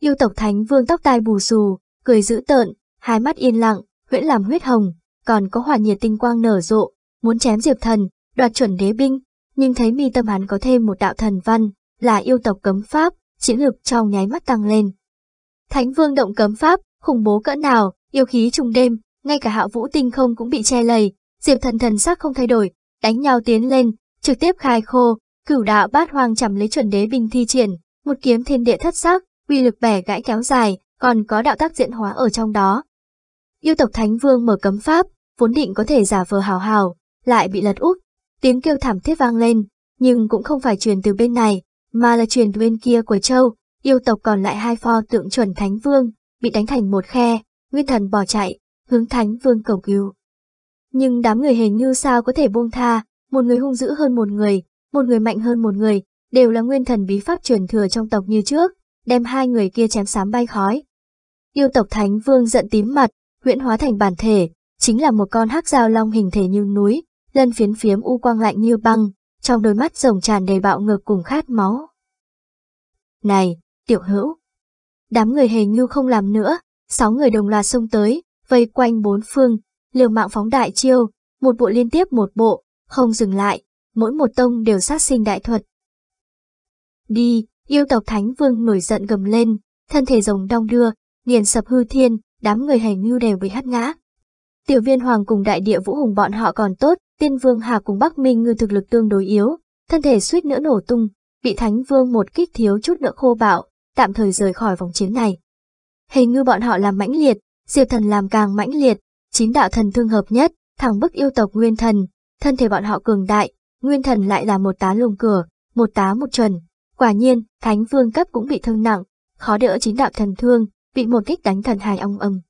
Yêu tộc thánh vương tóc tai bù xù, cười dữ tợn, hai mắt yên lặng, huyễn làm huyết hồng, còn có hỏa nhiệt tinh quang nở rộ, muốn chém diệp thần, đoạt chuẩn đế binh, nhưng thấy mi tâm hắn có thêm một đạo thần văn, là yêu tộc cấm pháp, chiến lực trong nháy mắt tăng lên. Thánh vương động cấm pháp, khủng bố cỡ nào, yêu khí trùng đêm, ngay cả hạo vũ tinh không cũng bị che lầy, diệp thần thần sắc không thay đổi, đánh nhau tiến lên, trực tiếp khai khô, cửu đạo bát hoang chầm lấy chuẩn đế binh thi triển, một kiếm thiên địa thất sắc, uy lực bẻ gãy kéo dài, còn có đạo tác diện hóa ở trong đó. Yêu tộc Thánh Vương mở cấm pháp, vốn định có thể giả vờ hào hào, lại bị lật úp, tiếng kêu thảm thiết vang lên, nhưng cũng không phải truyền từ bên này, mà là truyền bên kia của châu, yêu tộc còn lại hai pho tượng chuẩn Thánh Vương, bị đánh thành một khe, nguyên thần bỏ chạy, hướng Thánh Vương cầu cứu. Nhưng đám người hình như sao có thể buông tha, một người hung dữ hơn một người, một người mạnh hơn một người, đều là nguyên thần bí pháp truyền thừa trong tộc như trước, đem hai người kia chém sám bay khói. Yêu tộc Thánh Vương giận tím mặt, huyễn hóa thành bản thể, chính là một con hắc dao long hình thể như núi, lân phiến phiếm u quang lạnh như băng, trong đôi mắt rồng tràn đầy bạo ngược cùng khát máu. Này, tiểu hữu! Đám người hề như không làm nữa, sáu người đồng loạt xông tới, vây quanh bốn phương, liều mạng phóng đại chiêu, một bộ liên tiếp một bộ, không dừng lại, mỗi một tông đều sát sinh đại thuật, Đi, yêu tộc Thánh Vương nổi giận gầm lên, thân thể rồng đong đưa, nghiền sập hư thiên, đám người hành mưu đều bị hất ngã. Tiểu viên hoàng cùng đại địa vũ hùng bọn họ còn tốt, tiên vương hà cùng bắc minh ngư thực lực tương đối yếu, thân thể suýt nữa nổ tung, bị thánh vương một kích thiếu chút nữa khô bạo, tạm thời rời khỏi vòng chiến này. Hình ngư bọn họ làm mãnh liệt, diệp thần làm càng mãnh liệt, chín đạo thần thương hợp nhất, thẳng bức yêu tộc nguyên thần, thân thể bọn họ cường đại, nguyên thần lại là một tá lùng cửa, một tá một chuẩn, Quả nhiên, Thánh Vương cấp cũng bị thương nặng, khó đỡ chín đạo thần thương, bị một kích đánh thần hài ong âm.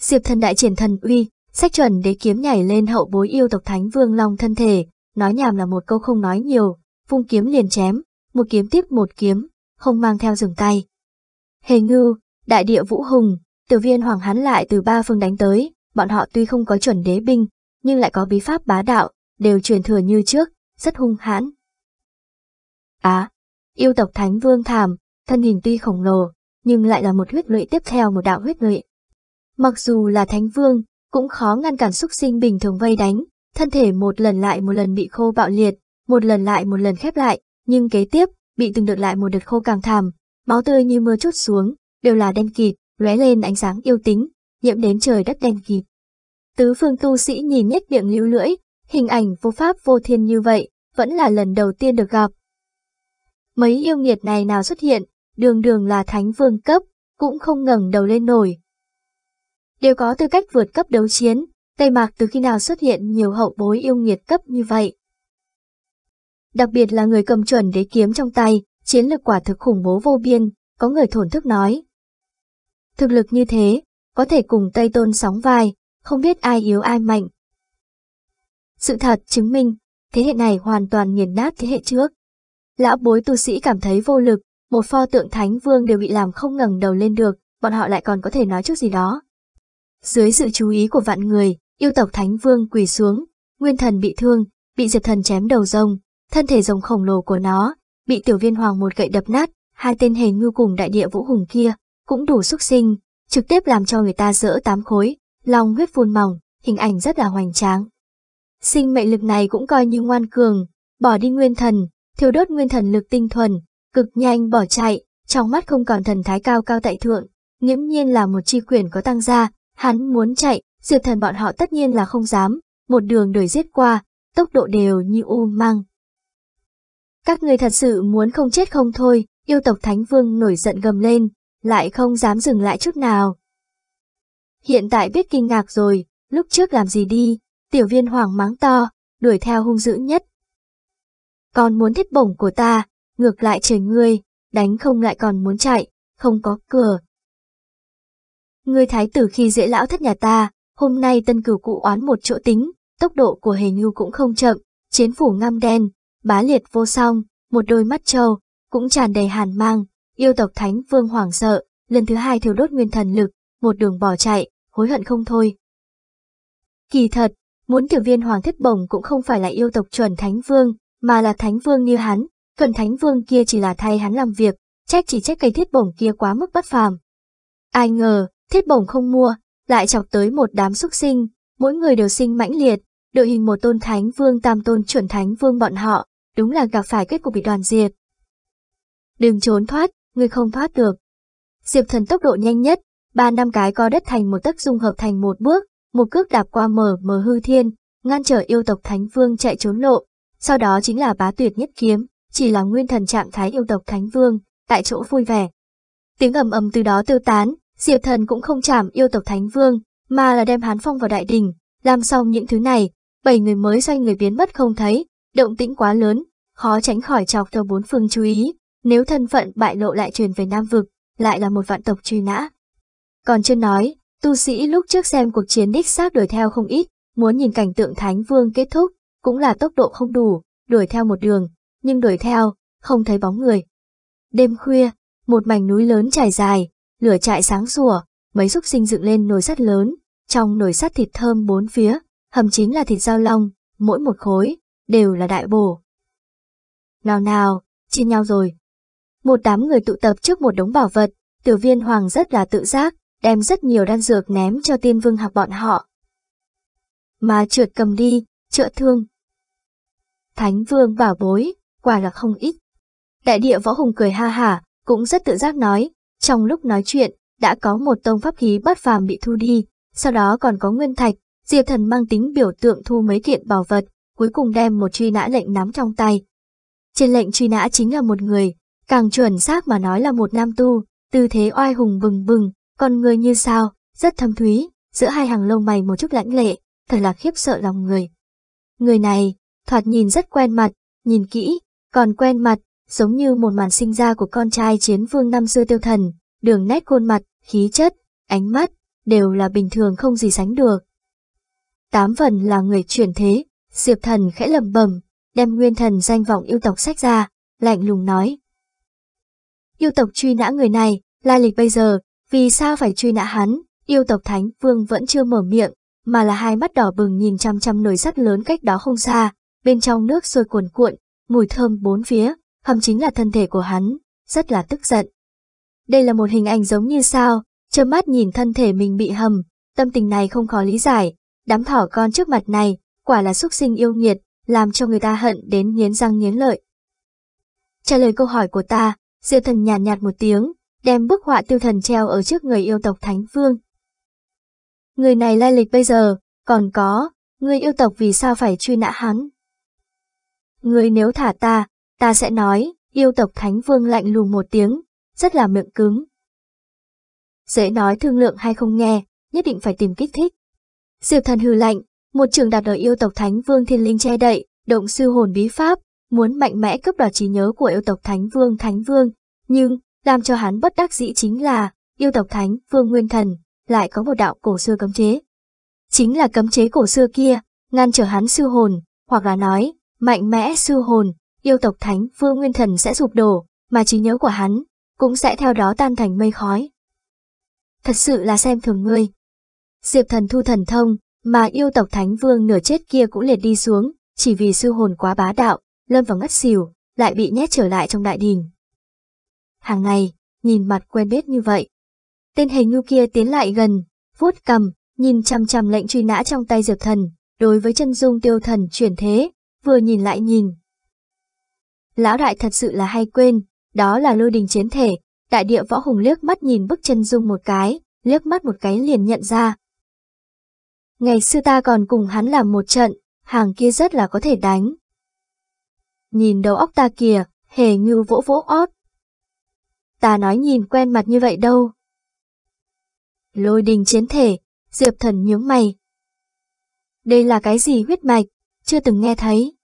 Diệp thần đại triển thần uy, sách chuẩn đế kiếm nhảy lên hậu bối yêu tộc Thánh Vương Long thân thể, nói nhảm là một câu không nói nhiều, vung kiếm liền chém, một kiếm tiếp một kiếm, không mang theo dừng tay. Hề ngưu, đại địa vũ hùng, tiểu viên hoàng hán lại từ ba phương đánh tới, bọn họ tuy không có chuẩn đế binh, nhưng lại có bí pháp bá đạo, đều truyền thừa như trước, rất hung hãn. Á, à, Yêu tộc Thánh Vương Thảm, thân hình tuy khổng lồ, nhưng lại là một huyết lụy tiếp theo một đạo huyết lụy. Mặc dù là Thánh Vương, cũng khó ngăn cản xúc sinh bình thường vây đánh, thân thể một lần lại một lần bị khô bạo liệt, một lần lại một lần khép lại, nhưng kế tiếp, bị từng đợt lại một đợt khô càng thảm, máu tươi như mưa chút xuống, đều là đen kịt, lóe lên ánh sáng yêu tính, nhiễm đến trời đất đen kịt. Tứ phương tu sĩ nhìn nhếch miệng lưu lưỡi, hình ảnh vô pháp vô thiên như vậy, vẫn là lần đầu tiên được gặp, Mấy yêu nghiệt này nào xuất hiện, đường đường là thánh vương cấp, cũng không ngẩng đầu lên nổi. Đều có tư cách vượt cấp đấu chiến, Tây Mạc từ khi nào xuất hiện nhiều hậu bối yêu nghiệt cấp như vậy. Đặc biệt là người cầm chuẩn đế kiếm trong tay, chiến lực quả thực khủng bố vô biên, có người thổn thức nói. Thực lực như thế, có thể cùng Tây Tôn sóng vai, không biết ai yếu ai mạnh. Sự thật chứng minh, thế hệ này hoàn toàn nghiền nát thế hệ trước. Lão bối tu sĩ cảm thấy vô lực, một pho tượng thánh vương đều bị làm không ngẩng đầu lên được, bọn họ lại còn có thể nói chút gì đó. Dưới sự chú ý của vạn người, yêu tộc thánh vương quỳ xuống, nguyên thần bị thương, bị diệt thần chém đầu rồng, thân thể rồng khổng lồ của nó, bị tiểu viên hoàng một gậy đập nát, hai tên hề ngưu cùng đại địa vũ hùng kia, cũng đủ xuất sinh, trực tiếp làm cho người ta rỡ tám khối, lòng huyết phun mỏng, hình ảnh rất là hoành tráng. Sinh mệnh lực này cũng coi như ngoan cường, bỏ đi nguyên thần, thiếu đốt nguyên thần lực tinh thuần, cực nhanh bỏ chạy, trong mắt không còn thần thái cao cao tại thượng, nghiễm nhiên là một chi quyền có tăng gia, hắn muốn chạy, diệt thần bọn họ tất nhiên là không dám, một đường đuổi giết qua, tốc độ đều như u mang. Các người thật sự muốn không chết không thôi, yêu tộc Thánh Vương nổi giận gầm lên, lại không dám dừng lại chút nào. Hiện tại biết kinh ngạc rồi, lúc trước làm gì đi, tiểu viên hoàng mắng to, đuổi theo hung dữ nhất, còn muốn thiết bổng của ta, ngược lại trời ngươi, đánh không lại còn muốn chạy, không có cửa. Ngươi thái tử khi dễ lão thất nhà ta, hôm nay tân cửu cụ oán một chỗ tính, tốc độ của hề ngưu cũng không chậm, chiến phủ ngăm đen, bá liệt vô song, một đôi mắt trâu, cũng tràn đầy hàn mang, yêu tộc thánh vương hoảng sợ, lần thứ hai thiếu đốt nguyên thần lực, một đường bỏ chạy, hối hận không thôi. Kỳ thật, muốn tiểu viên hoàng thất bổng cũng không phải là yêu tộc chuẩn thánh vương, mà là thánh vương như hắn, thuần thánh vương kia chỉ là thay hắn làm việc, trách chỉ trách cây thiết bổng kia quá mức bất phàm. Ai ngờ, thiết bổng không mua, lại chọc tới một đám xuất sinh, mỗi người đều sinh mãnh liệt, đội hình một tôn thánh vương tam tôn chuẩn thánh vương bọn họ, đúng là gặp phải kết cục bị đoàn diệt. Đừng trốn thoát, ngươi không thoát được. Diệp thần tốc độ nhanh nhất, ba năm cái co đất thành một tấc dung hợp thành một bước, một cước đạp qua mờ mờ hư thiên, ngăn trở yêu tộc thánh vương chạy trốn lộ, sau đó chính là bá tuyệt nhất kiếm, chỉ là nguyên thần trạng thái yêu tộc Thánh Vương, tại chỗ vui vẻ. Tiếng ầm ầm từ đó tiêu tán, Diệp Thần cũng không chạm yêu tộc Thánh Vương, mà là đem hán phong vào đại đình. Làm xong những thứ này, bảy người mới xoay người biến mất không thấy, động tĩnh quá lớn, khó tránh khỏi chọc theo bốn phương chú ý, nếu thân phận bại lộ lại truyền về Nam Vực, lại là một vạn tộc truy nã. Còn chưa nói, tu sĩ lúc trước xem cuộc chiến đích xác đuổi theo không ít, muốn nhìn cảnh tượng Thánh Vương kết thúc, cũng là tốc độ không đủ, đuổi theo một đường, nhưng đuổi theo, không thấy bóng người. Đêm khuya, một mảnh núi lớn trải dài, lửa trại sáng sủa, mấy xúc sinh dựng lên nồi sắt lớn, trong nồi sắt thịt thơm bốn phía, hầm chính là thịt dao long, mỗi một khối, đều là đại bổ. Nào nào, chia nhau rồi. Một đám người tụ tập trước một đống bảo vật, tiểu viên hoàng rất là tự giác, đem rất nhiều đan dược ném cho tiên vương học bọn họ. Mà trượt cầm đi, trợ thương, thánh vương bảo bối, quả là không ít. Đại địa võ hùng cười ha hả, cũng rất tự giác nói, trong lúc nói chuyện, đã có một tông pháp khí bất phàm bị thu đi, sau đó còn có nguyên thạch, diệp thần mang tính biểu tượng thu mấy kiện bảo vật, cuối cùng đem một truy nã lệnh nắm trong tay. Trên lệnh truy nã chính là một người, càng chuẩn xác mà nói là một nam tu, tư thế oai hùng bừng bừng, còn người như sao, rất thâm thúy, giữa hai hàng lông mày một chút lãnh lệ, thật là khiếp sợ lòng người. Người này, thoạt nhìn rất quen mặt, nhìn kỹ, còn quen mặt, giống như một màn sinh ra của con trai chiến vương năm xưa tiêu thần, đường nét khuôn mặt, khí chất, ánh mắt, đều là bình thường không gì sánh được. Tám phần là người chuyển thế, diệp thần khẽ lầm bầm, đem nguyên thần danh vọng yêu tộc sách ra, lạnh lùng nói. Yêu tộc truy nã người này, lai lịch bây giờ, vì sao phải truy nã hắn, yêu tộc thánh vương vẫn chưa mở miệng, mà là hai mắt đỏ bừng nhìn chăm chăm nồi sắt lớn cách đó không xa, bên trong nước sôi cuồn cuộn, mùi thơm bốn phía, hầm chính là thân thể của hắn, rất là tức giận. Đây là một hình ảnh giống như sao, trơ mắt nhìn thân thể mình bị hầm, tâm tình này không khó lý giải, đám thỏ con trước mặt này, quả là xuất sinh yêu nghiệt, làm cho người ta hận đến nghiến răng nghiến lợi. Trả lời câu hỏi của ta, Diêu thần nhàn nhạt, nhạt một tiếng, đem bức họa tiêu thần treo ở trước người yêu tộc Thánh Vương. Người này lai lịch bây giờ, còn có, người yêu tộc vì sao phải truy nã hắn? người nếu thả ta, ta sẽ nói, yêu tộc Thánh Vương lạnh lùng một tiếng, rất là miệng cứng. Dễ nói thương lượng hay không nghe, nhất định phải tìm kích thích. Diệp thần hư lạnh, một trường đạt ở yêu tộc Thánh Vương Thiên Linh che đậy, động sư hồn bí pháp, muốn mạnh mẽ cướp đoạt trí nhớ của yêu tộc Thánh Vương Thánh Vương, nhưng, làm cho hắn bất đắc dĩ chính là, yêu tộc Thánh Vương Nguyên Thần, lại có một đạo cổ xưa cấm chế. Chính là cấm chế cổ xưa kia, ngăn trở hắn sư hồn, hoặc là nói, mạnh mẽ sư hồn, yêu tộc thánh vương nguyên thần sẽ sụp đổ, mà trí nhớ của hắn cũng sẽ theo đó tan thành mây khói. Thật sự là xem thường ngươi. Diệp thần thu thần thông, mà yêu tộc thánh vương nửa chết kia cũng liệt đi xuống, chỉ vì sư hồn quá bá đạo, lâm vào ngất xỉu, lại bị nhét trở lại trong đại đình. Hàng ngày, nhìn mặt quen biết như vậy. Tên hình ngu kia tiến lại gần, vuốt cầm, nhìn chăm chăm lệnh truy nã trong tay Diệp Thần, đối với chân dung tiêu thần chuyển thế, vừa nhìn lại nhìn. Lão đại thật sự là hay quên, đó là lôi đình chiến thể, đại địa võ hùng liếc mắt nhìn bức chân dung một cái, liếc mắt một cái liền nhận ra. Ngày xưa ta còn cùng hắn làm một trận, hàng kia rất là có thể đánh. Nhìn đầu óc ta kìa, hề ngưu vỗ vỗ ót. Ta nói nhìn quen mặt như vậy đâu. Lôi đình chiến thể, diệp thần nhướng mày. Đây là cái gì huyết mạch? chưa từng nghe thấy.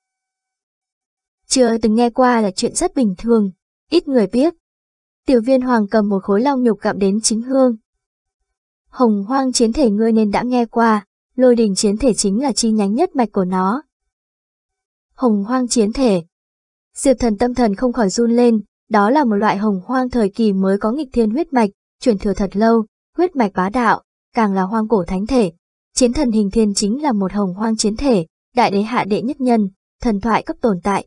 Chưa từng nghe qua là chuyện rất bình thường, ít người biết. Tiểu viên hoàng cầm một khối long nhục gặm đến chính hương. Hồng hoang chiến thể ngươi nên đã nghe qua, lôi đình chiến thể chính là chi nhánh nhất mạch của nó. Hồng hoang chiến thể Diệp thần tâm thần không khỏi run lên, đó là một loại hồng hoang thời kỳ mới có nghịch thiên huyết mạch, truyền thừa thật lâu, huyết mạch bá đạo, càng là hoang cổ thánh thể. Chiến thần hình thiên chính là một hồng hoang chiến thể, đại đế hạ đệ nhất nhân, thần thoại cấp tồn tại.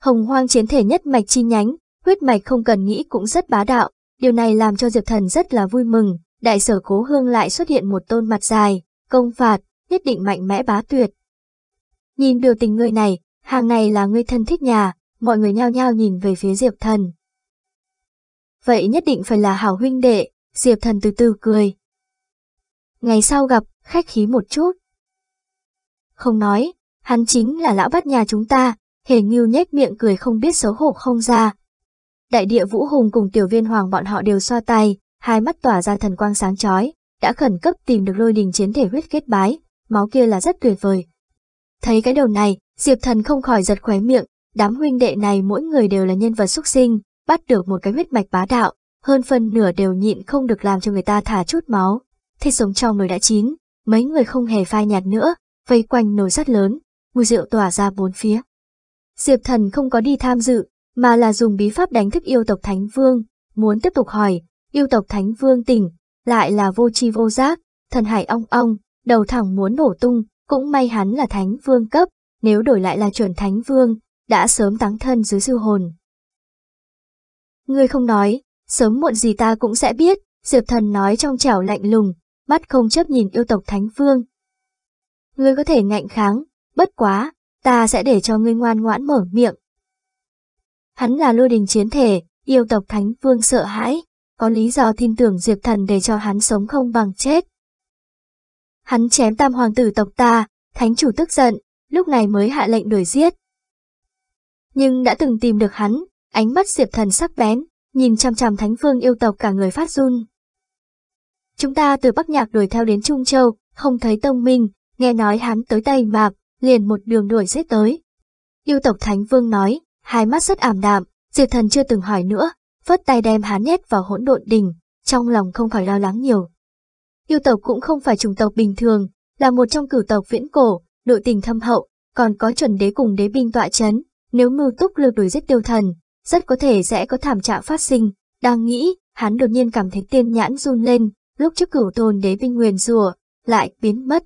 Hồng hoang chiến thể nhất mạch chi nhánh, huyết mạch không cần nghĩ cũng rất bá đạo, điều này làm cho Diệp Thần rất là vui mừng, đại sở cố hương lại xuất hiện một tôn mặt dài, công phạt, nhất định mạnh mẽ bá tuyệt. Nhìn biểu tình người này, hàng này là người thân thích nhà, mọi người nhao nhao nhìn về phía Diệp Thần. Vậy nhất định phải là hảo huynh đệ, Diệp Thần từ từ cười. Ngày sau gặp, khách khí một chút không nói, hắn chính là lão bắt nhà chúng ta, hề nghiêu nhếch miệng cười không biết xấu hổ không ra. Đại địa Vũ Hùng cùng tiểu viên hoàng bọn họ đều xoa tay, hai mắt tỏa ra thần quang sáng chói đã khẩn cấp tìm được lôi đình chiến thể huyết kết bái, máu kia là rất tuyệt vời. Thấy cái đầu này, Diệp thần không khỏi giật khóe miệng, đám huynh đệ này mỗi người đều là nhân vật xuất sinh, bắt được một cái huyết mạch bá đạo, hơn phần nửa đều nhịn không được làm cho người ta thả chút máu. Thịt sống trong người đã chín, mấy người không hề phai nhạt nữa, vây quanh nồi sắt lớn, mùi rượu tỏa ra bốn phía. Diệp thần không có đi tham dự, mà là dùng bí pháp đánh thức yêu tộc Thánh Vương, muốn tiếp tục hỏi, yêu tộc Thánh Vương tỉnh, lại là vô chi vô giác, thần hải ong ong, đầu thẳng muốn nổ tung, cũng may hắn là Thánh Vương cấp, nếu đổi lại là chuẩn Thánh Vương, đã sớm táng thân dưới siêu hồn. Ngươi không nói, sớm muộn gì ta cũng sẽ biết, Diệp thần nói trong trẻo lạnh lùng, mắt không chấp nhìn yêu tộc Thánh Vương, ngươi có thể ngạnh kháng, bất quá, ta sẽ để cho ngươi ngoan ngoãn mở miệng. Hắn là lôi đình chiến thể, yêu tộc Thánh Vương sợ hãi, có lý do tin tưởng Diệp Thần để cho hắn sống không bằng chết. Hắn chém tam hoàng tử tộc ta, Thánh chủ tức giận, lúc này mới hạ lệnh đuổi giết. Nhưng đã từng tìm được hắn, ánh mắt Diệp Thần sắc bén, nhìn chăm chăm Thánh Vương yêu tộc cả người phát run. Chúng ta từ Bắc Nhạc đuổi theo đến Trung Châu, không thấy Tông Minh, nghe nói hắn tới Tây Mạc, liền một đường đuổi giết tới. Yêu tộc Thánh Vương nói, hai mắt rất ảm đạm, Diệp Thần chưa từng hỏi nữa, phất tay đem hắn nhét vào hỗn độn đình, trong lòng không phải lo lắng nhiều. Yêu tộc cũng không phải chủng tộc bình thường, là một trong cửu tộc viễn cổ, nội tình thâm hậu, còn có chuẩn đế cùng đế binh tọa chấn, nếu mưu túc lược đuổi giết tiêu thần, rất có thể sẽ có thảm trạng phát sinh. Đang nghĩ, hắn đột nhiên cảm thấy tiên nhãn run lên, lúc trước cửu tôn đế binh nguyền rùa, lại biến mất,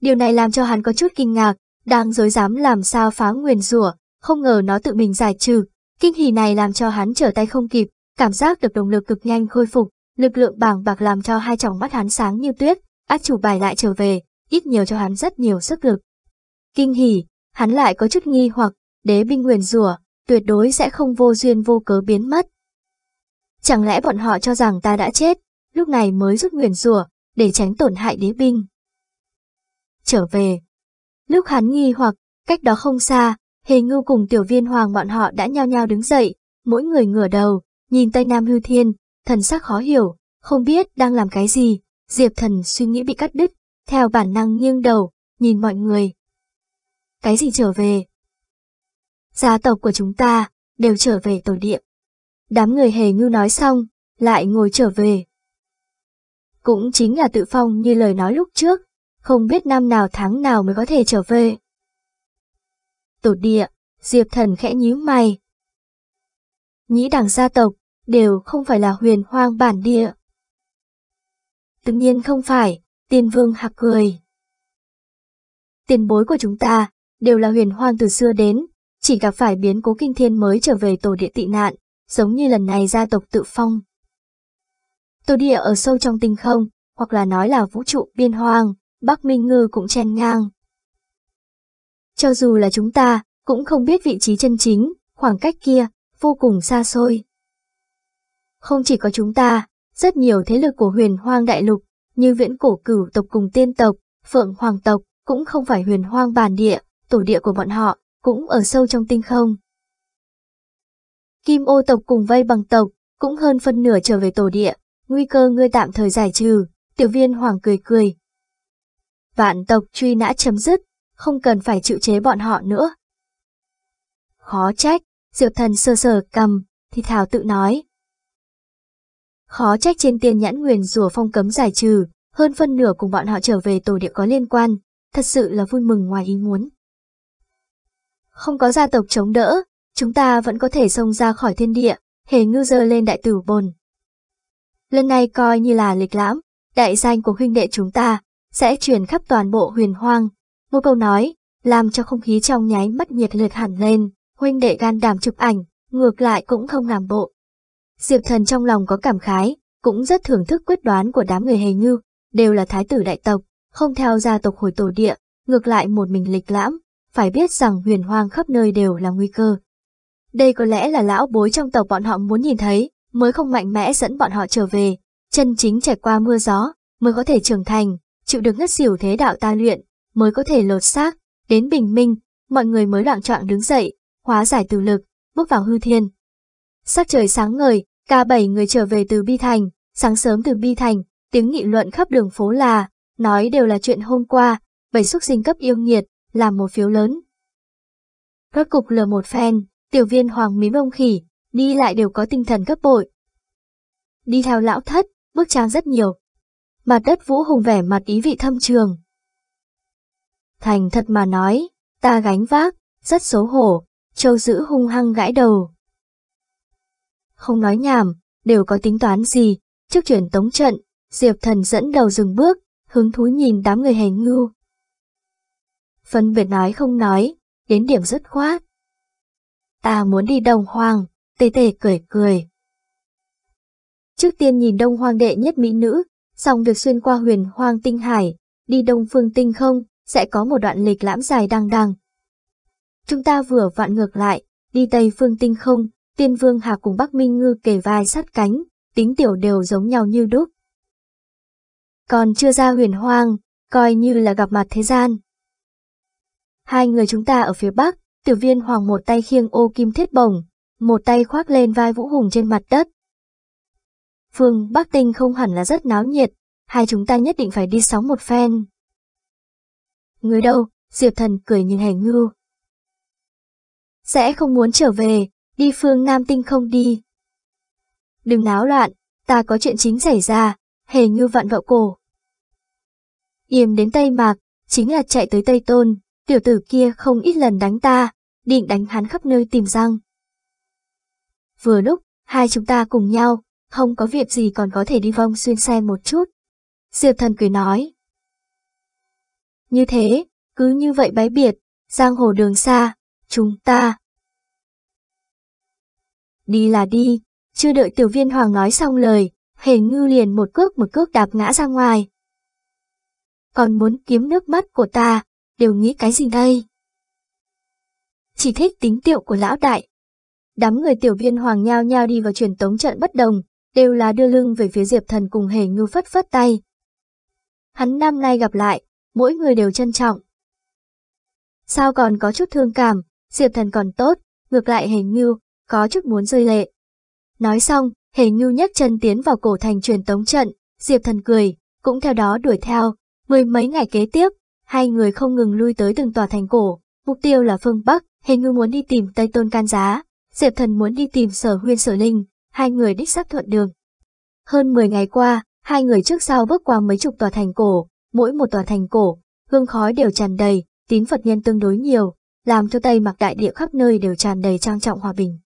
Điều này làm cho hắn có chút kinh ngạc, đang dối dám làm sao phá nguyền rủa, không ngờ nó tự mình giải trừ. Kinh hỉ này làm cho hắn trở tay không kịp, cảm giác được động lực cực nhanh khôi phục, lực lượng bảng bạc làm cho hai tròng mắt hắn sáng như tuyết, át chủ bài lại trở về, ít nhiều cho hắn rất nhiều sức lực. Kinh hỉ, hắn lại có chút nghi hoặc, đế binh nguyền rủa, tuyệt đối sẽ không vô duyên vô cớ biến mất. Chẳng lẽ bọn họ cho rằng ta đã chết, lúc này mới rút nguyền rủa để tránh tổn hại đế binh trở về. Lúc hắn nghi hoặc, cách đó không xa, hề ngưu cùng tiểu viên hoàng bọn họ đã nhao nhao đứng dậy, mỗi người ngửa đầu, nhìn Tây Nam Hư Thiên, thần sắc khó hiểu, không biết đang làm cái gì, Diệp thần suy nghĩ bị cắt đứt, theo bản năng nghiêng đầu, nhìn mọi người. Cái gì trở về? Gia tộc của chúng ta, đều trở về tổ địa. Đám người hề ngưu nói xong, lại ngồi trở về. Cũng chính là tự phong như lời nói lúc trước, không biết năm nào tháng nào mới có thể trở về. Tổ địa, Diệp Thần khẽ nhíu mày. Nhĩ đảng gia tộc đều không phải là huyền hoang bản địa. Tự nhiên không phải, tiên vương hạc cười. Tiền bối của chúng ta đều là huyền hoang từ xưa đến, chỉ gặp phải biến cố kinh thiên mới trở về tổ địa tị nạn, giống như lần này gia tộc tự phong. Tổ địa ở sâu trong tinh không, hoặc là nói là vũ trụ biên hoang, Bắc Minh Ngư cũng chen ngang. Cho dù là chúng ta, cũng không biết vị trí chân chính, khoảng cách kia, vô cùng xa xôi. Không chỉ có chúng ta, rất nhiều thế lực của huyền hoang đại lục, như viễn cổ cửu tộc cùng tiên tộc, phượng hoàng tộc, cũng không phải huyền hoang bản địa, tổ địa của bọn họ, cũng ở sâu trong tinh không. Kim ô tộc cùng vây bằng tộc, cũng hơn phân nửa trở về tổ địa, nguy cơ ngươi tạm thời giải trừ, tiểu viên hoàng cười cười, vạn tộc truy nã chấm dứt, không cần phải chịu chế bọn họ nữa. Khó trách, diệp thần sơ sờ cầm, thì Thảo tự nói. Khó trách trên tiền nhãn nguyền rùa phong cấm giải trừ, hơn phân nửa cùng bọn họ trở về tổ địa có liên quan, thật sự là vui mừng ngoài ý muốn. Không có gia tộc chống đỡ, chúng ta vẫn có thể xông ra khỏi thiên địa, hề ngư dơ lên đại tử bồn. Lần này coi như là lịch lãm, đại danh của huynh đệ chúng ta, sẽ truyền khắp toàn bộ huyền hoang. Một câu nói, làm cho không khí trong nháy mắt nhiệt liệt hẳn lên, huynh đệ gan đảm chụp ảnh, ngược lại cũng không làm bộ. Diệp thần trong lòng có cảm khái, cũng rất thưởng thức quyết đoán của đám người hề ngư, đều là thái tử đại tộc, không theo gia tộc hồi tổ địa, ngược lại một mình lịch lãm, phải biết rằng huyền hoang khắp nơi đều là nguy cơ. Đây có lẽ là lão bối trong tộc bọn họ muốn nhìn thấy, mới không mạnh mẽ dẫn bọn họ trở về, chân chính trải qua mưa gió, mới có thể trưởng thành, chịu được ngất xỉu thế đạo ta luyện, mới có thể lột xác, đến bình minh, mọi người mới loạn trọng đứng dậy, hóa giải từ lực, bước vào hư thiên. Sắc trời sáng ngời, cả bảy người trở về từ Bi Thành, sáng sớm từ Bi Thành, tiếng nghị luận khắp đường phố là, nói đều là chuyện hôm qua, bảy xuất sinh cấp yêu nghiệt, làm một phiếu lớn. Rốt cục lừa một phen, tiểu viên hoàng mím ông khỉ, đi lại đều có tinh thần gấp bội. Đi theo lão thất, bước trang rất nhiều, mặt đất Vũ Hùng vẻ mặt ý vị thâm trường. Thành thật mà nói, ta gánh vác, rất xấu hổ, châu giữ hung hăng gãi đầu. Không nói nhảm, đều có tính toán gì, trước chuyển tống trận, Diệp Thần dẫn đầu dừng bước, hứng thú nhìn đám người hành ngưu. Phân biệt nói không nói, đến điểm rất khoát. Ta muốn đi đồng hoàng, tê tê cười cười. Trước tiên nhìn đông hoàng đệ nhất mỹ nữ, xong được xuyên qua huyền hoang tinh hải, đi đông phương tinh không, sẽ có một đoạn lịch lãm dài đăng đăng. Chúng ta vừa vặn ngược lại, đi tây phương tinh không, tiên vương hà cùng Bắc Minh Ngư kề vai sát cánh, tính tiểu đều giống nhau như đúc. Còn chưa ra huyền hoang, coi như là gặp mặt thế gian. Hai người chúng ta ở phía Bắc, tiểu viên hoàng một tay khiêng ô kim thiết bổng, một tay khoác lên vai Vũ Hùng trên mặt đất, phương Bắc Tinh không hẳn là rất náo nhiệt, hai chúng ta nhất định phải đi sóng một phen. Người đâu? Diệp Thần cười nhìn Hải Ngư, Sẽ không muốn trở về, đi phương Nam Tinh không đi. Đừng náo loạn, ta có chuyện chính xảy ra, Hề Ngư vặn vẹo cổ. Yểm đến Tây Mạc, chính là chạy tới Tây Tôn, tiểu tử kia không ít lần đánh ta, định đánh hắn khắp nơi tìm răng. Vừa lúc, hai chúng ta cùng nhau, không có việc gì còn có thể đi vong xuyên xem một chút. Diệp thần cười nói. Như thế, cứ như vậy bái biệt, giang hồ đường xa, chúng ta. Đi là đi, chưa đợi tiểu viên hoàng nói xong lời, hề ngư liền một cước một cước đạp ngã ra ngoài. Còn muốn kiếm nước mắt của ta, đều nghĩ cái gì đây? Chỉ thích tính tiệu của lão đại. Đám người tiểu viên hoàng nhao nhao đi vào truyền tống trận bất đồng, đều là đưa lưng về phía Diệp Thần cùng hề ngư phất phất tay. Hắn năm nay gặp lại, mỗi người đều trân trọng. Sao còn có chút thương cảm, Diệp Thần còn tốt, ngược lại hề ngư, có chút muốn rơi lệ. Nói xong, hề ngư nhấc chân tiến vào cổ thành truyền tống trận, Diệp Thần cười, cũng theo đó đuổi theo, mười mấy ngày kế tiếp, hai người không ngừng lui tới từng tòa thành cổ, mục tiêu là phương Bắc, hề ngư muốn đi tìm Tây Tôn Can Giá, Diệp Thần muốn đi tìm Sở Huyên Sở Linh, hai người đích xác thuận đường. Hơn 10 ngày qua, hai người trước sau bước qua mấy chục tòa thành cổ, mỗi một tòa thành cổ, hương khói đều tràn đầy, tín Phật nhân tương đối nhiều, làm cho Tây Mạc đại địa khắp nơi đều tràn đầy trang trọng hòa bình.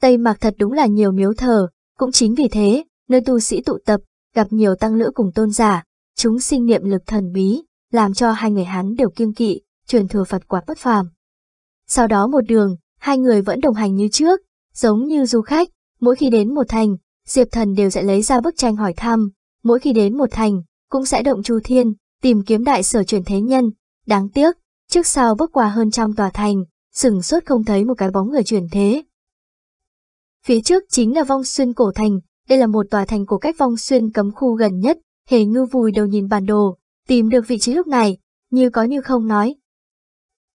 Tây Mạc thật đúng là nhiều miếu thờ, cũng chính vì thế, nơi tu sĩ tụ tập, gặp nhiều tăng lữ cùng tôn giả, chúng sinh niệm lực thần bí, làm cho hai người hắn đều kiêng kỵ, truyền thừa Phật quả bất phàm. Sau đó một đường, hai người vẫn đồng hành như trước, giống như du khách, Mỗi khi đến một thành, Diệp Thần đều sẽ lấy ra bức tranh hỏi thăm, mỗi khi đến một thành, cũng sẽ động chu thiên, tìm kiếm đại sở chuyển thế nhân. Đáng tiếc, trước sau bước qua hơn trăm tòa thành, sừng sốt không thấy một cái bóng người chuyển thế. Phía trước chính là vong xuyên cổ thành, đây là một tòa thành của cách vong xuyên cấm khu gần nhất, hề ngư vùi đầu nhìn bản đồ, tìm được vị trí lúc này, như có như không nói.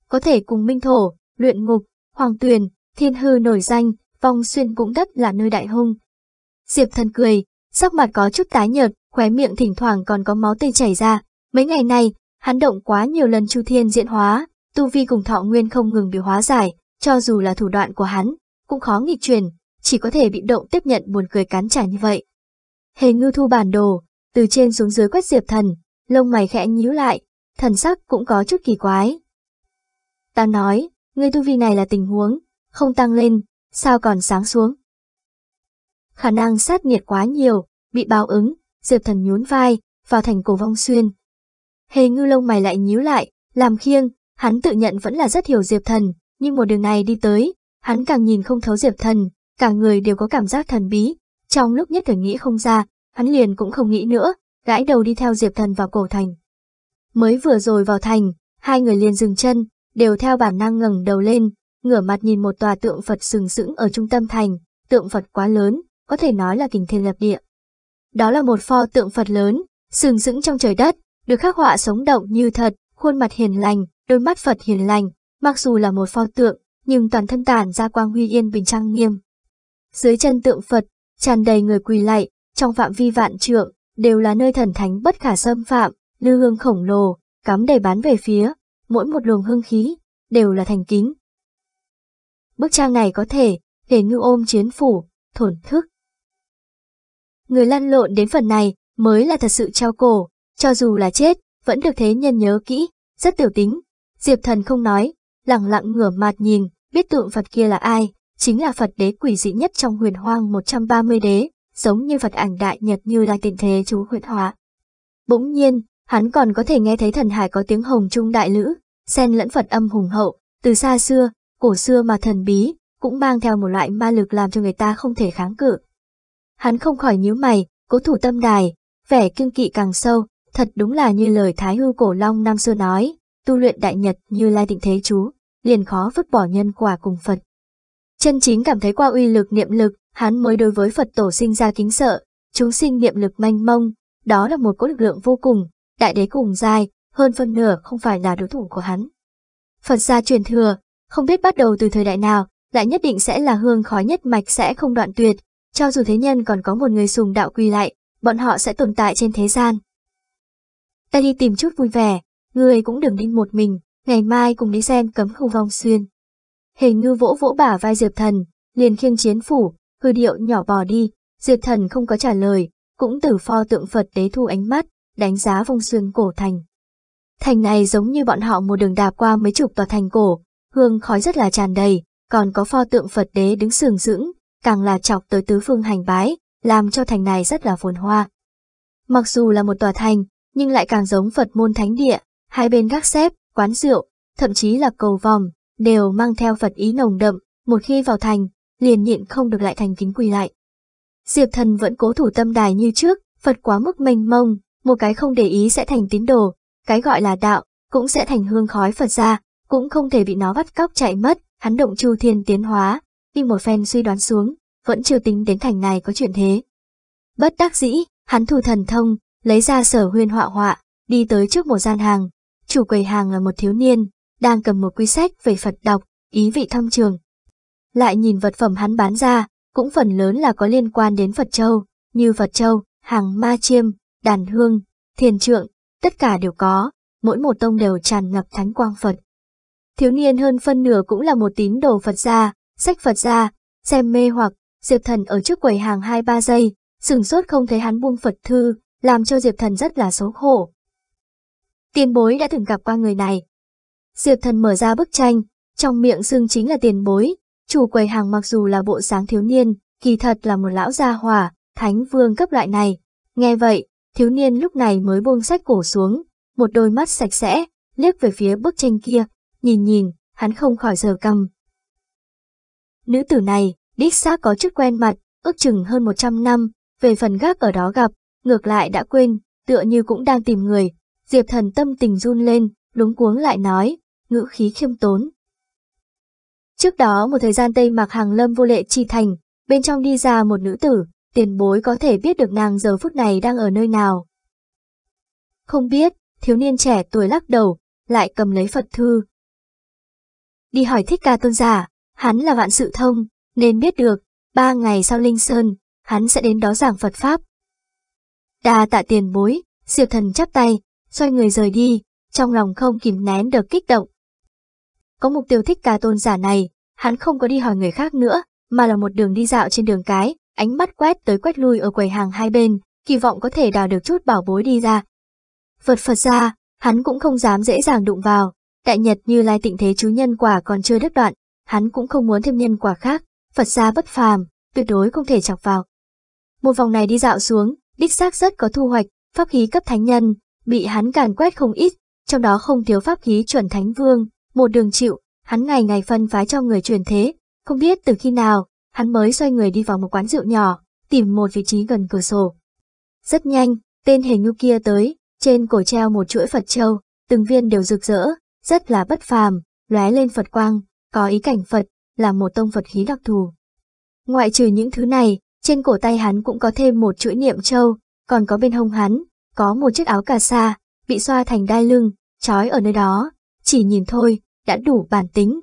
Có thể cùng minh thổ, luyện ngục, hoàng tuyền, thiên hư nổi danh, Vong Xuyên cũng đất là nơi đại hung. Diệp thần cười, sắc mặt có chút tái nhợt, khóe miệng thỉnh thoảng còn có máu tươi chảy ra. Mấy ngày nay hắn động quá nhiều lần chu thiên diễn hóa, tu vi cùng thọ nguyên không ngừng bị hóa giải, cho dù là thủ đoạn của hắn, cũng khó nghịch chuyển, chỉ có thể bị động tiếp nhận buồn cười cắn trả như vậy. Hề ngư thu bản đồ, từ trên xuống dưới quét diệp thần, lông mày khẽ nhíu lại, thần sắc cũng có chút kỳ quái. Ta nói, người tu vi này là tình huống, không tăng lên, sao còn sáng xuống? Khả năng sát nhiệt quá nhiều, bị báo ứng, Diệp Thần nhún vai, vào thành cổ vong xuyên. Hề ngư lông mày lại nhíu lại, làm khiêng, hắn tự nhận vẫn là rất hiểu Diệp Thần, nhưng một đường này đi tới, hắn càng nhìn không thấu Diệp Thần, cả người đều có cảm giác thần bí, trong lúc nhất thời nghĩ không ra, hắn liền cũng không nghĩ nữa, gãi đầu đi theo Diệp Thần vào cổ thành. Mới vừa rồi vào thành, hai người liền dừng chân, đều theo bản năng ngẩng đầu lên, ngửa mặt nhìn một tòa tượng Phật sừng sững ở trung tâm thành, tượng Phật quá lớn, có thể nói là kinh thiên lập địa. Đó là một pho tượng Phật lớn, sừng sững trong trời đất, được khắc họa sống động như thật, khuôn mặt hiền lành, đôi mắt Phật hiền lành, mặc dù là một pho tượng, nhưng toàn thân tản ra quang huy yên bình trang nghiêm. Dưới chân tượng Phật, tràn đầy người quỳ lạy, trong phạm vi vạn trượng, đều là nơi thần thánh bất khả xâm phạm, lư hương khổng lồ, cắm đầy bán về phía, mỗi một luồng hương khí, đều là thành kính, Bức trang này có thể, để ngư ôm chiến phủ, thổn thức. Người lăn lộn đến phần này mới là thật sự treo cổ, cho dù là chết, vẫn được thế nhân nhớ kỹ, rất tiểu tính. Diệp thần không nói, lặng lặng ngửa mặt nhìn, biết tượng Phật kia là ai, chính là Phật đế quỷ dị nhất trong huyền hoang 130 đế, giống như Phật ảnh đại nhật như đang tình thế chú huyện hóa. Bỗng nhiên, hắn còn có thể nghe thấy thần hải có tiếng hồng trung đại lữ, xen lẫn Phật âm hùng hậu, từ xa xưa, cổ xưa mà thần bí, cũng mang theo một loại ma lực làm cho người ta không thể kháng cự. Hắn không khỏi nhíu mày, cố thủ tâm đài, vẻ kiêng kỵ càng sâu, thật đúng là như lời Thái Hư Cổ Long năm xưa nói, tu luyện đại nhật như lai định thế chú, liền khó vứt bỏ nhân quả cùng Phật. Chân chính cảm thấy qua uy lực niệm lực, hắn mới đối với Phật tổ sinh ra kính sợ, chúng sinh niệm lực manh mông, đó là một cỗ lực lượng vô cùng, đại đế cùng dai, hơn phân nửa không phải là đối thủ của hắn. Phật gia truyền thừa, không biết bắt đầu từ thời đại nào, lại nhất định sẽ là hương khói nhất mạch sẽ không đoạn tuyệt, cho dù thế nhân còn có một người sùng đạo quy lại, bọn họ sẽ tồn tại trên thế gian. Ta đi tìm chút vui vẻ, người cũng đừng đi một mình, ngày mai cùng đi xem cấm khu vong xuyên. Hề ngư vỗ vỗ bả vai Diệp Thần, liền khiêng chiến phủ, hư điệu nhỏ bò đi, Diệp Thần không có trả lời, cũng tử pho tượng Phật tế thu ánh mắt, đánh giá vong xuyên cổ thành. Thành này giống như bọn họ một đường đạp qua mấy chục tòa thành cổ, hương khói rất là tràn đầy, còn có pho tượng Phật đế đứng sừng sững, càng là chọc tới tứ phương hành bái, làm cho thành này rất là phồn hoa. Mặc dù là một tòa thành, nhưng lại càng giống Phật môn thánh địa, hai bên gác xếp, quán rượu, thậm chí là cầu vòng, đều mang theo Phật ý nồng đậm, một khi vào thành, liền nhịn không được lại thành kính quỳ lại. Diệp thần vẫn cố thủ tâm đài như trước, Phật quá mức mênh mông, một cái không để ý sẽ thành tín đồ, cái gọi là đạo, cũng sẽ thành hương khói Phật ra, cũng không thể bị nó bắt cóc chạy mất, hắn động chu thiên tiến hóa, đi một phen suy đoán xuống, vẫn chưa tính đến thành này có chuyện thế. Bất đắc dĩ, hắn thu thần thông, lấy ra sở huyên họa họa, đi tới trước một gian hàng, chủ quầy hàng là một thiếu niên, đang cầm một quy sách về Phật đọc, ý vị thâm trường. Lại nhìn vật phẩm hắn bán ra, cũng phần lớn là có liên quan đến Phật Châu, như Phật Châu, hàng ma chiêm, đàn hương, thiền trượng, tất cả đều có, mỗi một tông đều tràn ngập thánh quang Phật. Thiếu niên hơn phân nửa cũng là một tín đồ Phật gia, sách Phật gia, xem mê hoặc, Diệp Thần ở trước quầy hàng 2-3 giây, sừng sốt không thấy hắn buông Phật thư, làm cho Diệp Thần rất là xấu hổ. Tiền bối đã từng gặp qua người này. Diệp Thần mở ra bức tranh, trong miệng xương chính là tiền bối, chủ quầy hàng mặc dù là bộ sáng thiếu niên, kỳ thật là một lão gia hòa, thánh vương cấp loại này. Nghe vậy, thiếu niên lúc này mới buông sách cổ xuống, một đôi mắt sạch sẽ, liếc về phía bức tranh kia, nhìn nhìn, hắn không khỏi giờ cầm. Nữ tử này, đích xác có chức quen mặt, ước chừng hơn 100 năm, về phần gác ở đó gặp, ngược lại đã quên, tựa như cũng đang tìm người. Diệp thần tâm tình run lên, lúng cuống lại nói, ngữ khí khiêm tốn. Trước đó một thời gian Tây mặc hàng lâm vô lệ chi thành, bên trong đi ra một nữ tử, tiền bối có thể biết được nàng giờ phút này đang ở nơi nào. Không biết, thiếu niên trẻ tuổi lắc đầu, lại cầm lấy Phật thư, đi hỏi thích ca tôn giả, hắn là vạn sự thông, nên biết được, ba ngày sau Linh Sơn, hắn sẽ đến đó giảng Phật Pháp. Đa tạ tiền bối, diệp thần chắp tay, xoay người rời đi, trong lòng không kìm nén được kích động. Có mục tiêu thích ca tôn giả này, hắn không có đi hỏi người khác nữa, mà là một đường đi dạo trên đường cái, ánh mắt quét tới quét lui ở quầy hàng hai bên, kỳ vọng có thể đào được chút bảo bối đi ra. Phật Phật ra, hắn cũng không dám dễ dàng đụng vào, Đại Nhật Như Lai tịnh thế chú nhân quả còn chưa đứt đoạn, hắn cũng không muốn thêm nhân quả khác, Phật gia bất phàm, tuyệt đối không thể chọc vào. Một vòng này đi dạo xuống, đích xác rất có thu hoạch, pháp khí cấp thánh nhân, bị hắn càn quét không ít, trong đó không thiếu pháp khí chuẩn thánh vương, một đường chịu, hắn ngày ngày phân phái cho người truyền thế, không biết từ khi nào, hắn mới xoay người đi vào một quán rượu nhỏ, tìm một vị trí gần cửa sổ. Rất nhanh, tên hề ngưu kia tới, trên cổ treo một chuỗi Phật châu, từng viên đều rực rỡ, rất là bất phàm, lóe lên Phật quang, có ý cảnh Phật, là một tông Phật khí đặc thù. Ngoại trừ những thứ này, trên cổ tay hắn cũng có thêm một chuỗi niệm châu, còn có bên hông hắn, có một chiếc áo cà sa, bị xoa thành đai lưng, trói ở nơi đó, chỉ nhìn thôi, đã đủ bản tính.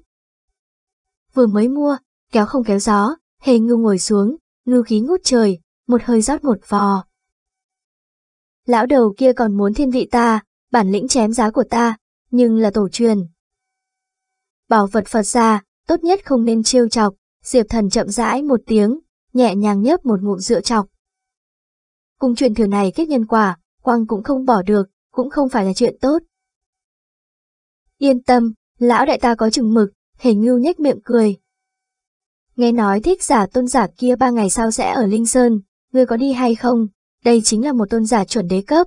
Vừa mới mua, kéo không kéo gió, hề ngư ngồi xuống, ngư khí ngút trời, một hơi rót một vò. Lão đầu kia còn muốn thiên vị ta, bản lĩnh chém giá của ta, nhưng là tổ truyền. Bảo vật Phật ra, tốt nhất không nên chiêu chọc, Diệp Thần chậm rãi một tiếng, nhẹ nhàng nhấp một ngụm rượu chọc. Cùng chuyện thừa này kết nhân quả, Quang cũng không bỏ được, cũng không phải là chuyện tốt. Yên tâm, lão đại ta có chừng mực, hình ngưu nhếch miệng cười. Nghe nói thích giả tôn giả kia ba ngày sau sẽ ở Linh Sơn, ngươi có đi hay không? Đây chính là một tôn giả chuẩn đế cấp.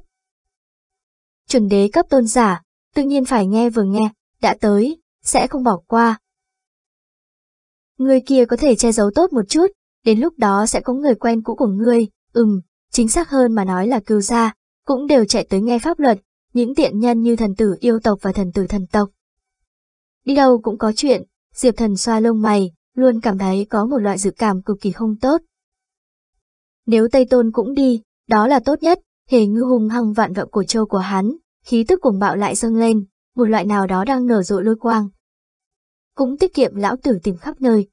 Chuẩn đế cấp tôn giả, Tự nhiên phải nghe vừa nghe, đã tới, sẽ không bỏ qua. Người kia có thể che giấu tốt một chút, đến lúc đó sẽ có người quen cũ của ngươi, ừm, chính xác hơn mà nói là cưu gia, cũng đều chạy tới nghe pháp luật, những tiện nhân như thần tử yêu tộc và thần tử thần tộc. Đi đâu cũng có chuyện, Diệp thần xoa lông mày, luôn cảm thấy có một loại dự cảm cực kỳ không tốt. Nếu Tây Tôn cũng đi, đó là tốt nhất, hề ngư hùng hăng vạn vọng của châu của hắn, khí tức cuồng bạo lại dâng lên, một loại nào đó đang nở rộ lôi quang. Cũng tiết kiệm lão tử tìm khắp nơi,